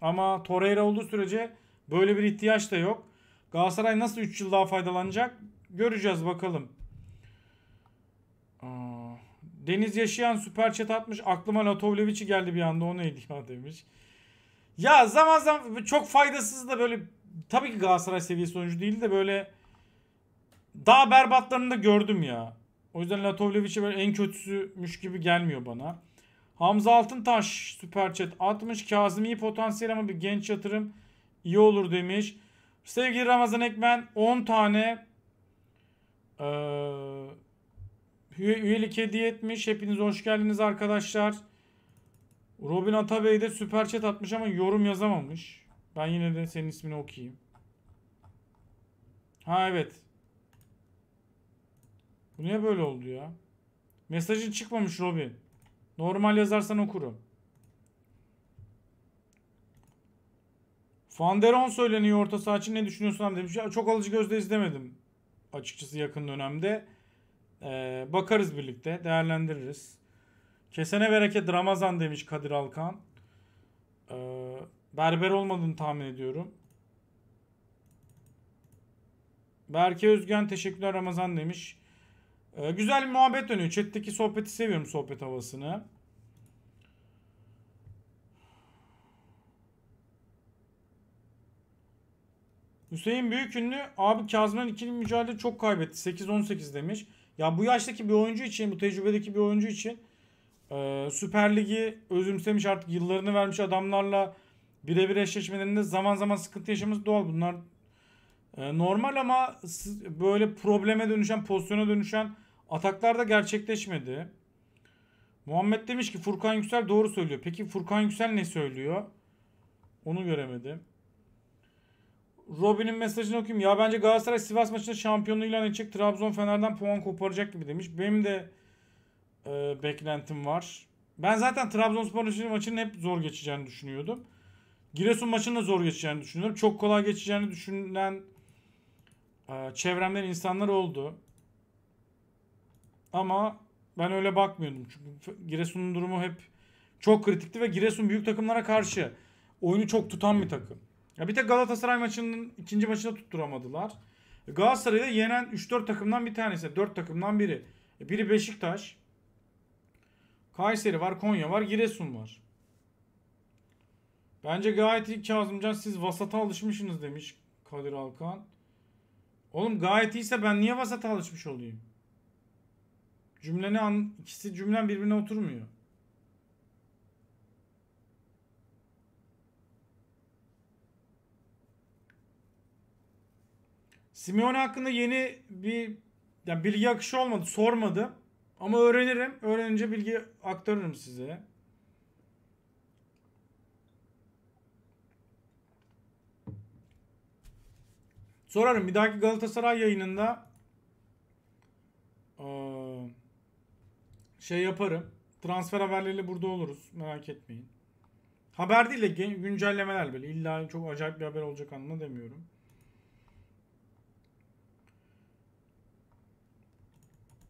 Ama Torreira olduğu sürece böyle bir ihtiyaç da yok. Galatasaray nasıl 3 yıl daha faydalanacak? Göreceğiz bakalım. Deniz Yaşayan süper chat atmış. Aklıma Latovlevic'i geldi bir anda. O neydi ya demiş. Ya zaman zaman çok faydasız da böyle tabii ki Galatasaray seviyesi oyuncu değil de böyle daha berbatlarını da gördüm ya. O yüzden Latovlevic'e böyle en kötüsümüş gibi gelmiyor bana. Hamza Altıntaş süper chat atmış. Kazım iyi potansiyel ama bir genç yatırım iyi olur demiş. Sevgili Ramazan Ekmen 10 tane e, üye, üyelik hediye etmiş. Hepiniz hoş geldiniz arkadaşlar. Robin Atabey de süper chat atmış ama yorum yazamamış. Ben yine de senin ismini okuyayım. Ha evet. Bu niye böyle oldu ya? Mesajın çıkmamış Robin. Normal yazarsan okurum. Fanderon söyleniyor orta saha için ne düşünüyorsun abi demiş. Ya çok alıcı gözle izlemedim açıkçası yakın dönemde. Ee, bakarız birlikte değerlendiririz. Kesene bereket Ramazan demiş Kadir Alkan. Ee, Berber olmadığını tahmin ediyorum. Berke Özgen teşekkürler Ramazan demiş. Ee, güzel bir muhabbet dönüyor. Chat'teki sohbeti seviyorum sohbet havasını. Hüseyin büyük ünlü abi Kazım'ın ikili mücadele çok kaybetti. 8-18 demiş. Ya bu yaştaki bir oyuncu için, bu tecrübedeki bir oyuncu için e, Süper Lig'i özümsemiş artık yıllarını vermiş adamlarla birebir eşleşmelerinde zaman zaman sıkıntı yaşaması doğal. Bunlar e, normal ama böyle probleme dönüşen, pozisyona dönüşen ataklar da gerçekleşmedi. Muhammed demiş ki Furkan Yüksel doğru söylüyor. Peki Furkan Yüksel ne söylüyor? Onu göremedim. Robin'in mesajını okuyayım. Ya bence Galatasaray Sivas maçında şampiyonluğu ilan edecek. Trabzon Fener'den puan koparacak gibi demiş. Benim de e, beklentim var. Ben zaten Trabzonspor maçının hep zor geçeceğini düşünüyordum. Giresun maçını da zor geçeceğini düşünüyorum. Çok kolay geçeceğini düşünen e, çevremden insanlar oldu. Ama ben öyle bakmıyordum. Çünkü Giresun'un durumu hep çok kritikti ve Giresun büyük takımlara karşı oyunu çok tutan bir takım. Ya bir tek Galatasaray maçının ikinci maçını tutturamadılar. Galatasaray'da yenen 3-4 takımdan bir tanesi. 4 takımdan biri. E, biri Beşiktaş. Kayseri var, Konya var, Giresun var. Bence gayet iyi Kazımcan. Siz vasata alışmışsınız demiş Kadir Alkan. Oğlum gayet iyiyse ben niye vasata alışmış olayım? Cümleni an ikisi cümlen birbirine oturmuyor. Simeone hakkında yeni bir yani bilgi akışı olmadı. Sormadı. Ama öğrenirim. Öğrenince bilgi aktarırım size. Sorarım bir dahaki Galatasaray yayınında şey yaparım. Transfer haberleriyle burada oluruz. Merak etmeyin. Haber değil de güncellemeler böyle. İlla çok acayip bir haber olacak anlamına demiyorum.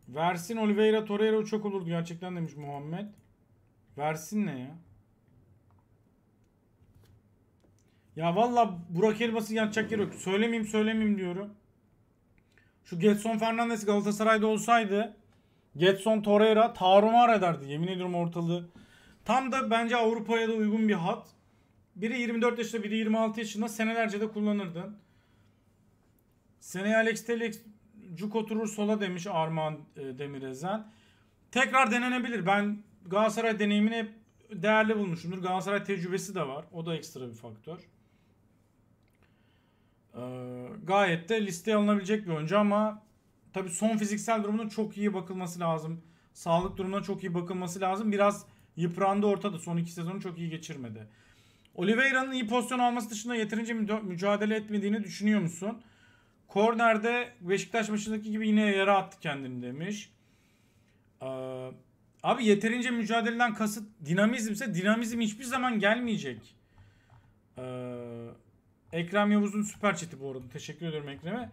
Versin Oliveira Torreira çok olurdu gerçekten demiş Muhammed. Versin ne ya? Ya valla Burak Elmas'ın yatacak yer yok. Söylemeyeyim söylemeyeyim diyorum. Şu Getson Fernandes Galatasaray'da olsaydı Getson Torreira tarumar ederdi. Yemin ediyorum ortalığı. Tam da bence Avrupa'ya da uygun bir hat. Biri 24 yaşında biri 26 yaşında senelerce de kullanırdın. Seneye Alex Telex cuk oturur sola demiş Arman e, Demirezen. Tekrar denenebilir. Ben Galatasaray deneyimini hep değerli bulmuşumdur. Galatasaray tecrübesi de var. O da ekstra bir faktör. Ee, gayet de listeye alınabilecek bir oyuncu ama tabi son fiziksel durumuna çok iyi bakılması lazım. Sağlık durumuna çok iyi bakılması lazım. Biraz yıprandı ortada. Son iki sezonu çok iyi geçirmedi. Oliveira'nın iyi pozisyon alması dışında yeterince mücadele etmediğini düşünüyor musun? Korner'de Beşiktaş maçındaki gibi yine yara attı kendini demiş. Ee, abi yeterince mücadeleden kasıt dinamizmse dinamizm hiçbir zaman gelmeyecek. Ee, Ekrem Yavuz'un süper çeti bu arada. Teşekkür ediyorum Ekrem'e.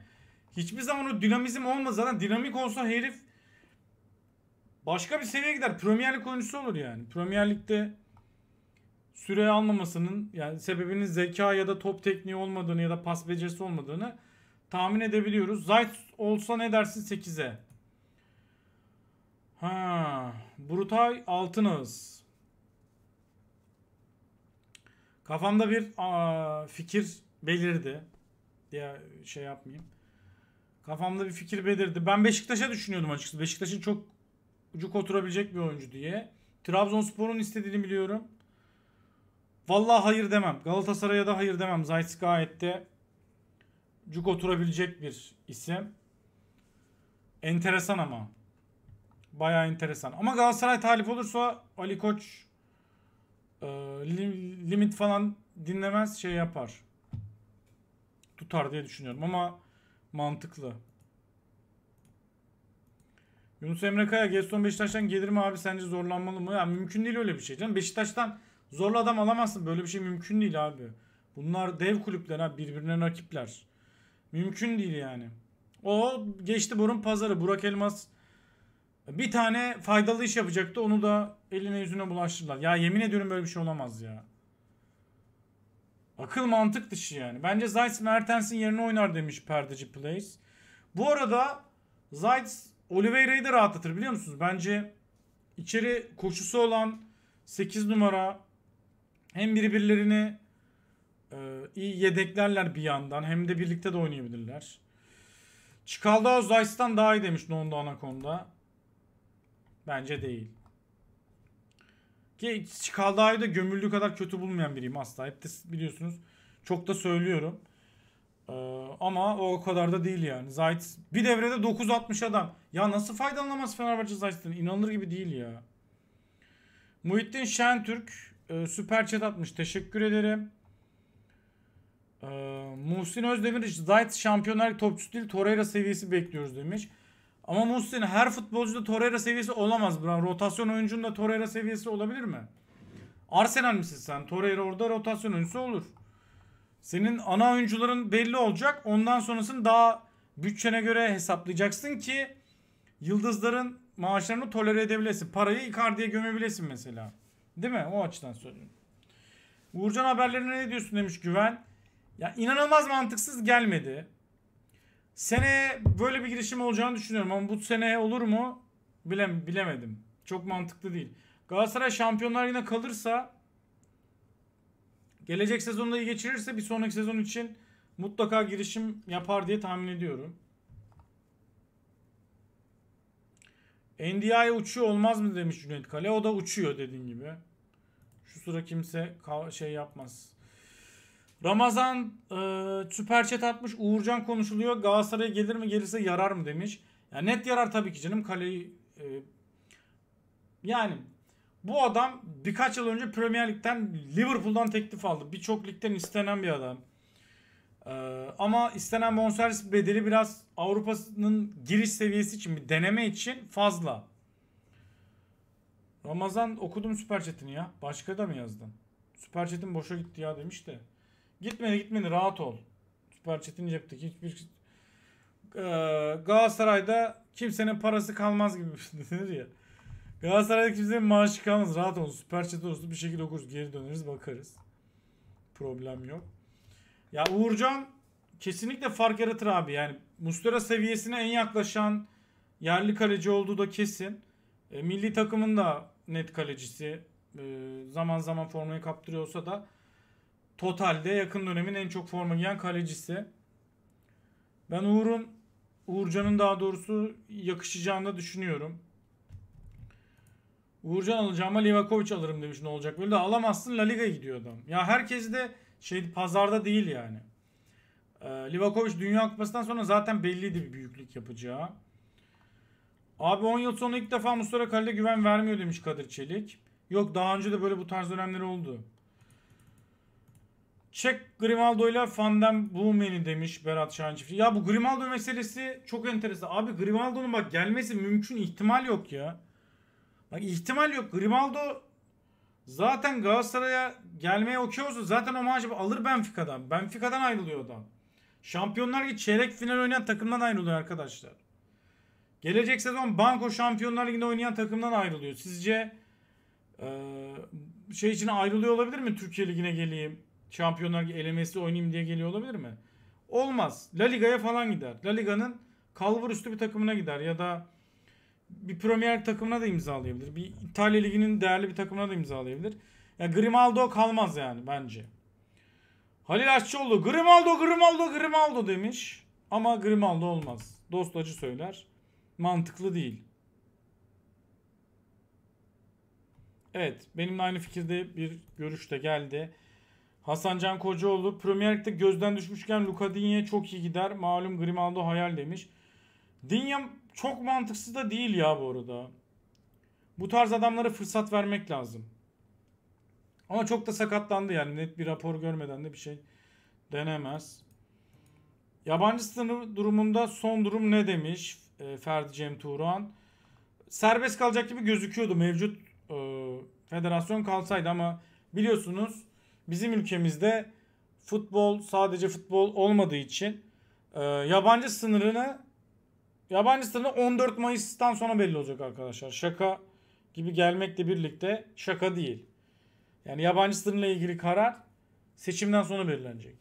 Hiçbir zaman o dinamizm olmaz zaten. Dinamik olsa herif başka bir seviyeye gider. Premier Lig oyuncusu olur yani. Premier Lig'de süre almamasının yani sebebinin zeka ya da top tekniği olmadığını ya da pas becerisi olmadığını tahmin edebiliyoruz. Zayt olsa ne dersin 8'e? Ha, Brutay Altınağız. Kafamda bir aa, fikir belirdi. Diye şey yapmayayım. Kafamda bir fikir belirdi. Ben Beşiktaş'a düşünüyordum açıkçası. Beşiktaş'ın çok ucuk oturabilecek bir oyuncu diye. Trabzonspor'un istediğini biliyorum. Vallahi hayır demem. Galatasaray'a da hayır demem. Zayt gayet de cuk oturabilecek bir isim. Enteresan ama. Baya enteresan. Ama Galatasaray talip olursa Ali Koç e, limit falan dinlemez şey yapar tutar diye düşünüyorum ama mantıklı. Yunus Emre Kaya Gaston Beşiktaş'tan gelir mi abi sence zorlanmalı mı? Ya yani mümkün değil öyle bir şey canım. Beşiktaş'tan zorlu adam alamazsın. Böyle bir şey mümkün değil abi. Bunlar dev kulüpler ha Birbirine rakipler. Mümkün değil yani. O geçti borun pazarı. Burak Elmas bir tane faydalı iş yapacaktı. Onu da eline yüzüne bulaştırdılar. Ya yemin ediyorum böyle bir şey olamaz ya. Akıl mantık dışı yani. Bence Zayt Mertens'in yerine oynar demiş perdeci Plays. Bu arada Zayt Oliveira'yı da rahatlatır biliyor musunuz? Bence içeri koşusu olan 8 numara hem birbirlerini e, iyi yedeklerler bir yandan hem de birlikte de oynayabilirler. Çıkaldao Zayt'tan daha iyi demiş Nondo Anaconda. Bence değil. Ki Kalda'yı da gömüldüğü kadar kötü bulmayan biriyim asla. Hep de biliyorsunuz çok da söylüyorum. Ee, ama o kadar da değil yani. Zayt bir devrede 9.60 adam. Ya nasıl faydalanamaz Fenerbahçe Zayt'ten? İnanılır gibi değil ya. Muhittin Şentürk e, süper chat atmış. Teşekkür ederim. Ee, Muhsin Özdemir Zayt şampiyonlar topçusu değil Torreira seviyesi bekliyoruz demiş. Ama Muhsin her futbolcuda Torreira seviyesi olamaz buran. Rotasyon oyuncunda Torreira seviyesi olabilir mi? Arsenal misin sen? Torreira orada rotasyon oyuncusu olur. Senin ana oyuncuların belli olacak. Ondan sonrasını daha bütçene göre hesaplayacaksın ki yıldızların maaşlarını tolere edebilesin. Parayı Icardi'ye gömebilesin mesela. Değil mi? O açıdan söylüyorum. Uğurcan haberlerine ne diyorsun demiş Güven. Ya inanılmaz mantıksız gelmedi. Seneye böyle bir girişim olacağını düşünüyorum ama bu sene olur mu? Bilem bilemedim. Çok mantıklı değil. Galatasaray Şampiyonlar yine kalırsa gelecek sezonda iyi geçirirse bir sonraki sezon için mutlaka girişim yapar diye tahmin ediyorum. NDI uçuyor olmaz mı demiş Cüneyt Kale. O da uçuyor dediğin gibi. Şu sıra kimse şey yapmaz. Ramazan e, süper chat atmış. Uğurcan konuşuluyor. Galatasaray'a gelir mi gelirse yarar mı demiş. Ya net yarar tabii ki canım. Kaleyi e, yani bu adam birkaç yıl önce Premier Lig'den Liverpool'dan teklif aldı. Birçok ligden istenen bir adam. Ee, ama istenen bonservis bedeli biraz Avrupa'nın giriş seviyesi için bir deneme için fazla. Ramazan okudum süper chatini ya. Başka da mı yazdın? Süper chatin boşa gitti ya demiş de. Gitmedi gitmedi rahat ol. Süper Çetin cepteki hiçbir şey- ee, Galatasaray'da kimsenin parası kalmaz gibi denir ya. Galatasaray'da kimsenin maaşı kalmaz. Rahat olun. Süper Çetin olsun. Bir şekilde okuruz. Geri döneriz bakarız. Problem yok. Ya Uğurcan kesinlikle fark yaratır abi. Yani Mustera seviyesine en yaklaşan yerli kaleci olduğu da kesin. E, milli takımın da net kalecisi. E, zaman zaman formayı kaptırıyorsa da Totalde yakın dönemin en çok forma giyen kalecisi. Ben Uğur'un Uğurcan'ın daha doğrusu yakışacağını da düşünüyorum. Uğurcan alacağıma Livakovic alırım demiş ne olacak. Böyle de alamazsın La Liga gidiyor adam. Ya herkes de şey pazarda değil yani. Ee, Livakovic Dünya Kupası'ndan sonra zaten belliydi bir büyüklük yapacağı. Abi 10 yıl sonra ilk defa Mustafa Kal'de güven vermiyor demiş Kadir Çelik. Yok daha önce de böyle bu tarz dönemleri oldu. Çek Grimaldo ile Fandem Blumen'i demiş Berat Şahin Çiftçi. Ya bu Grimaldo meselesi çok enteresan. Abi Grimaldo'nun bak gelmesi mümkün ihtimal yok ya. Bak ihtimal yok. Grimaldo zaten Galatasaray'a gelmeye okey olsa zaten o maaşı alır Benfica'dan. Benfica'dan ayrılıyor adam. Şampiyonlar Ligi çeyrek final oynayan takımdan ayrılıyor arkadaşlar. Gelecek sezon Banko Şampiyonlar Ligi'nde oynayan takımdan ayrılıyor. Sizce ee, şey için ayrılıyor olabilir mi Türkiye Ligi'ne geleyim? Şampiyonlar elemesi oynayayım diye geliyor olabilir mi? Olmaz. La Liga'ya falan gider. La Liga'nın kalbur üstü bir takımına gider ya da bir Premier takımına da imzalayabilir. Bir İtalya Ligi'nin değerli bir takımına da imzalayabilir. Ya Grimaldo kalmaz yani bence. Halil Aşçıoğlu Grimaldo Grimaldo Grimaldo demiş. Ama Grimaldo olmaz. Dost acı söyler. Mantıklı değil. Evet benimle aynı fikirde bir görüş de geldi. Hasan Can Kocaoğlu Premier Lig'de gözden düşmüşken Luka Digne çok iyi gider. Malum Grimaldo hayal demiş. Digne çok mantıksız da değil ya bu arada. Bu tarz adamlara fırsat vermek lazım. Ama çok da sakatlandı yani net bir rapor görmeden de bir şey denemez. Yabancı sınır durumunda son durum ne demiş e, Ferdi Cem Turan? Serbest kalacak gibi gözüküyordu mevcut e, federasyon kalsaydı ama biliyorsunuz bizim ülkemizde futbol sadece futbol olmadığı için e, yabancı sınırını yabancı sınırı 14 Mayıs'tan sonra belli olacak arkadaşlar. Şaka gibi gelmekle birlikte şaka değil. Yani yabancı sınırla ilgili karar seçimden sonra belirlenecek.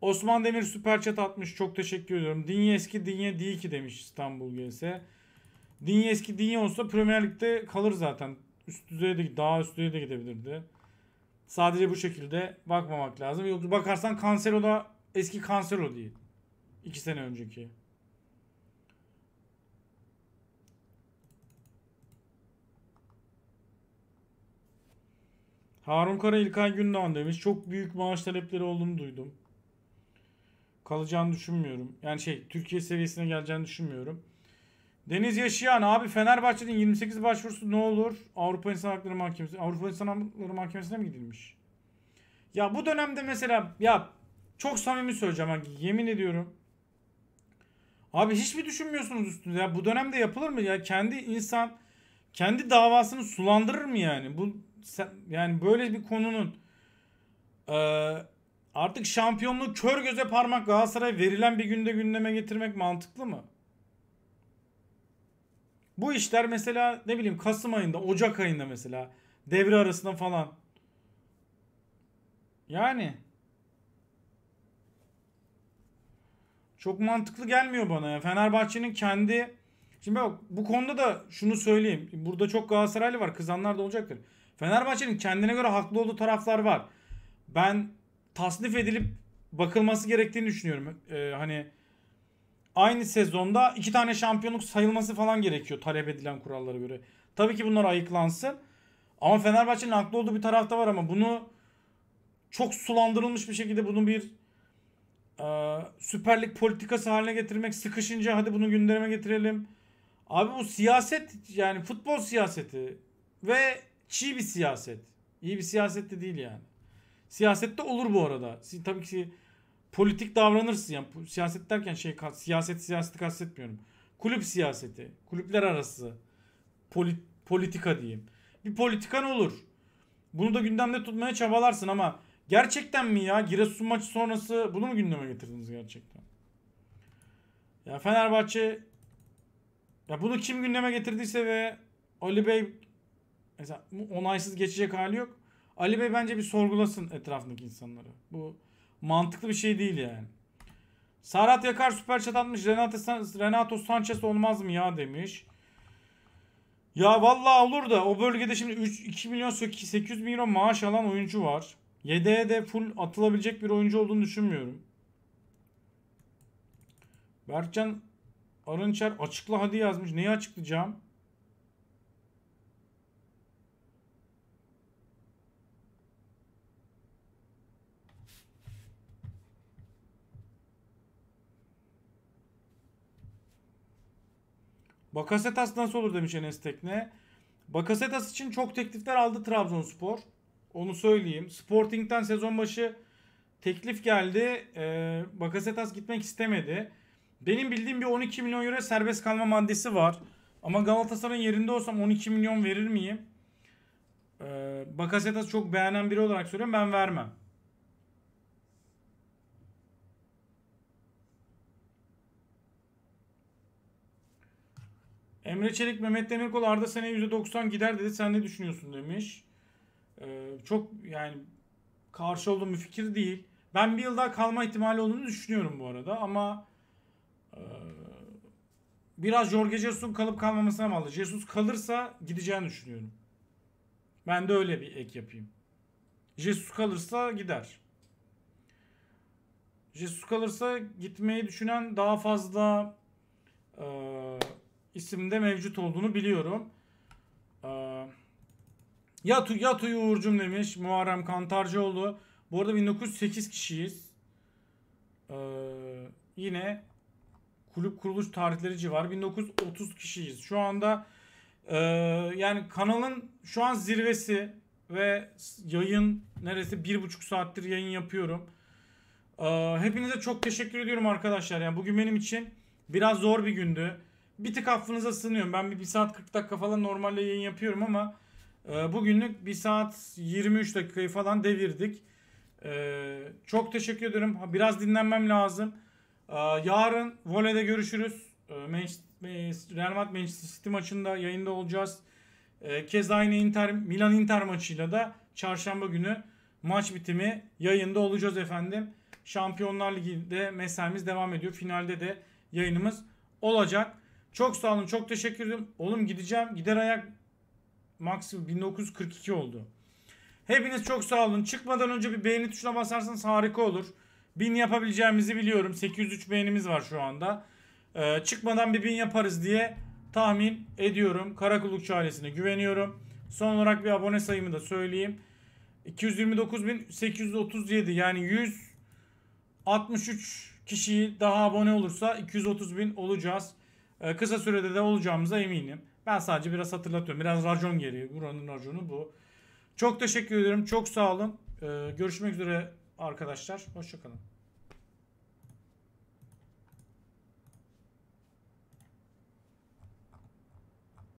Osman Demir süper chat atmış. Çok teşekkür ediyorum. Dinyeski Dinye değil ki demiş İstanbul GS. Dinyeski Dinye olsa Premier Lig'de kalır zaten. Üst düzeye de daha üst düzeye de gidebilirdi. Sadece bu şekilde bakmamak lazım. Yoksa bakarsan kanser o da eski kanser o değil. İki sene önceki. Harun Kara İlkay Gündoğan demiş. Çok büyük maaş talepleri olduğunu duydum kalacağını düşünmüyorum. Yani şey Türkiye seviyesine geleceğini düşünmüyorum. Deniz Yaşayan abi Fenerbahçe'nin 28 başvurusu ne olur? Avrupa İnsan Hakları Mahkemesi Avrupa İnsan Hakları Mahkemesi'ne mi gidilmiş? Ya bu dönemde mesela ya çok samimi söyleyeceğim hani yemin ediyorum. Abi hiç mi düşünmüyorsunuz üstünde? Ya bu dönemde yapılır mı? Ya kendi insan kendi davasını sulandırır mı yani? Bu yani böyle bir konunun e, Artık şampiyonluğu kör göze parmak Galatasaray verilen bir günde gündeme getirmek mantıklı mı? Bu işler mesela ne bileyim Kasım ayında, Ocak ayında mesela devre arasında falan. Yani çok mantıklı gelmiyor bana ya. Fenerbahçe'nin kendi Şimdi bak bu konuda da şunu söyleyeyim. Burada çok Galatasaraylı var. Kızanlar da olacaktır. Fenerbahçe'nin kendine göre haklı olduğu taraflar var. Ben tasnif edilip bakılması gerektiğini düşünüyorum. Ee, hani aynı sezonda iki tane şampiyonluk sayılması falan gerekiyor talep edilen kurallara göre. Tabii ki bunlar ayıklansın. Ama Fenerbahçe'nin haklı olduğu bir tarafta var ama bunu çok sulandırılmış bir şekilde bunun bir e, Süper politikası haline getirmek sıkışınca hadi bunu gündeme getirelim. Abi bu siyaset yani futbol siyaseti ve çiğ bir siyaset. İyi bir siyaset de değil yani. Siyasette olur bu arada. tabii ki politik davranırsın. Yani siyaset derken şey siyaset siyaseti kastetmiyorum. Kulüp siyaseti, kulüpler arası polit, politika diyeyim. Bir politikan olur. Bunu da gündemde tutmaya çabalarsın ama gerçekten mi ya Giresun maçı sonrası bunu mu gündeme getirdiniz gerçekten? Ya Fenerbahçe ya bunu kim gündeme getirdiyse ve Ali Bey mesela onaysız geçecek hali yok. Ali Bey bence bir sorgulasın etrafındaki insanları. Bu mantıklı bir şey değil yani. Sarat Yakar süper chat atmış. Renato, San Renato Sanchez olmaz mı ya demiş. Ya vallahi olur da o bölgede şimdi 3, 2 milyon 800 bin euro maaş alan oyuncu var. Yedeğe de full atılabilecek bir oyuncu olduğunu düşünmüyorum. Berkcan Arınçer açıkla hadi yazmış. Neyi açıklayacağım? Bakasetas nasıl olur demiş Enes Tekne. Bakasetas için çok teklifler aldı Trabzonspor. Onu söyleyeyim. Sporting'den sezon başı teklif geldi. Ee, Bakasetas gitmek istemedi. Benim bildiğim bir 12 milyon euro serbest kalma maddesi var. Ama Galatasaray'ın yerinde olsam 12 milyon verir miyim? Ee, Bakasetas çok beğenen biri olarak söylüyorum ben vermem. Emre Çelik, Mehmet Demirkol Arda seneye %90 gider dedi. Sen ne düşünüyorsun demiş. Ee, çok yani karşı olduğum bir fikir değil. Ben bir yıl daha kalma ihtimali olduğunu düşünüyorum bu arada ama e, biraz Jorge Jesus'un kalıp kalmamasına bağlı. Jesus kalırsa gideceğini düşünüyorum. Ben de öyle bir ek yapayım. Jesus kalırsa gider. Jesus kalırsa gitmeyi düşünen daha fazla e, isimde mevcut olduğunu biliyorum. Ee, Yatu, Yatu Uğur'cum demiş. Muharrem Kantarcıoğlu. Bu arada 1908 kişiyiz. Ee, yine kulüp kuruluş tarihleri civar 1930 kişiyiz. Şu anda e, yani kanalın şu an zirvesi ve yayın neredeyse bir buçuk saattir yayın yapıyorum. E, hepinize çok teşekkür ediyorum arkadaşlar. Yani bugün benim için biraz zor bir gündü bir tık affınıza sığınıyorum. Ben bir, bir saat 40 dakika falan normalde yayın yapıyorum ama e, bugünlük bir saat 23 dakikayı falan devirdik. E, çok teşekkür ederim. Biraz dinlenmem lazım. E, yarın voleyde görüşürüz. E, e, Real Madrid Manchester City maçında yayında olacağız. E, kez aynı Inter, Milan Inter maçıyla da çarşamba günü maç bitimi yayında olacağız efendim. Şampiyonlar Ligi'de mesaimiz devam ediyor. Finalde de yayınımız olacak. Çok sağ olun. Çok teşekkür ederim. Oğlum gideceğim. Gider ayak maksimum 1942 oldu. Hepiniz çok sağ olun. Çıkmadan önce bir beğeni tuşuna basarsanız harika olur. 1000 yapabileceğimizi biliyorum. 803 beğenimiz var şu anda. Ee, çıkmadan bir 1000 yaparız diye tahmin ediyorum. Karakulukçu ailesine güveniyorum. Son olarak bir abone sayımı da söyleyeyim. 229.837 yani 163 kişiyi daha abone olursa 230.000 olacağız. Ee, kısa sürede de olacağımıza eminim. Ben sadece biraz hatırlatıyorum. Biraz racon geriye. Buranın raconu bu. Çok teşekkür ederim. Çok sağ olun. Ee, görüşmek üzere arkadaşlar. Hoşçakalın.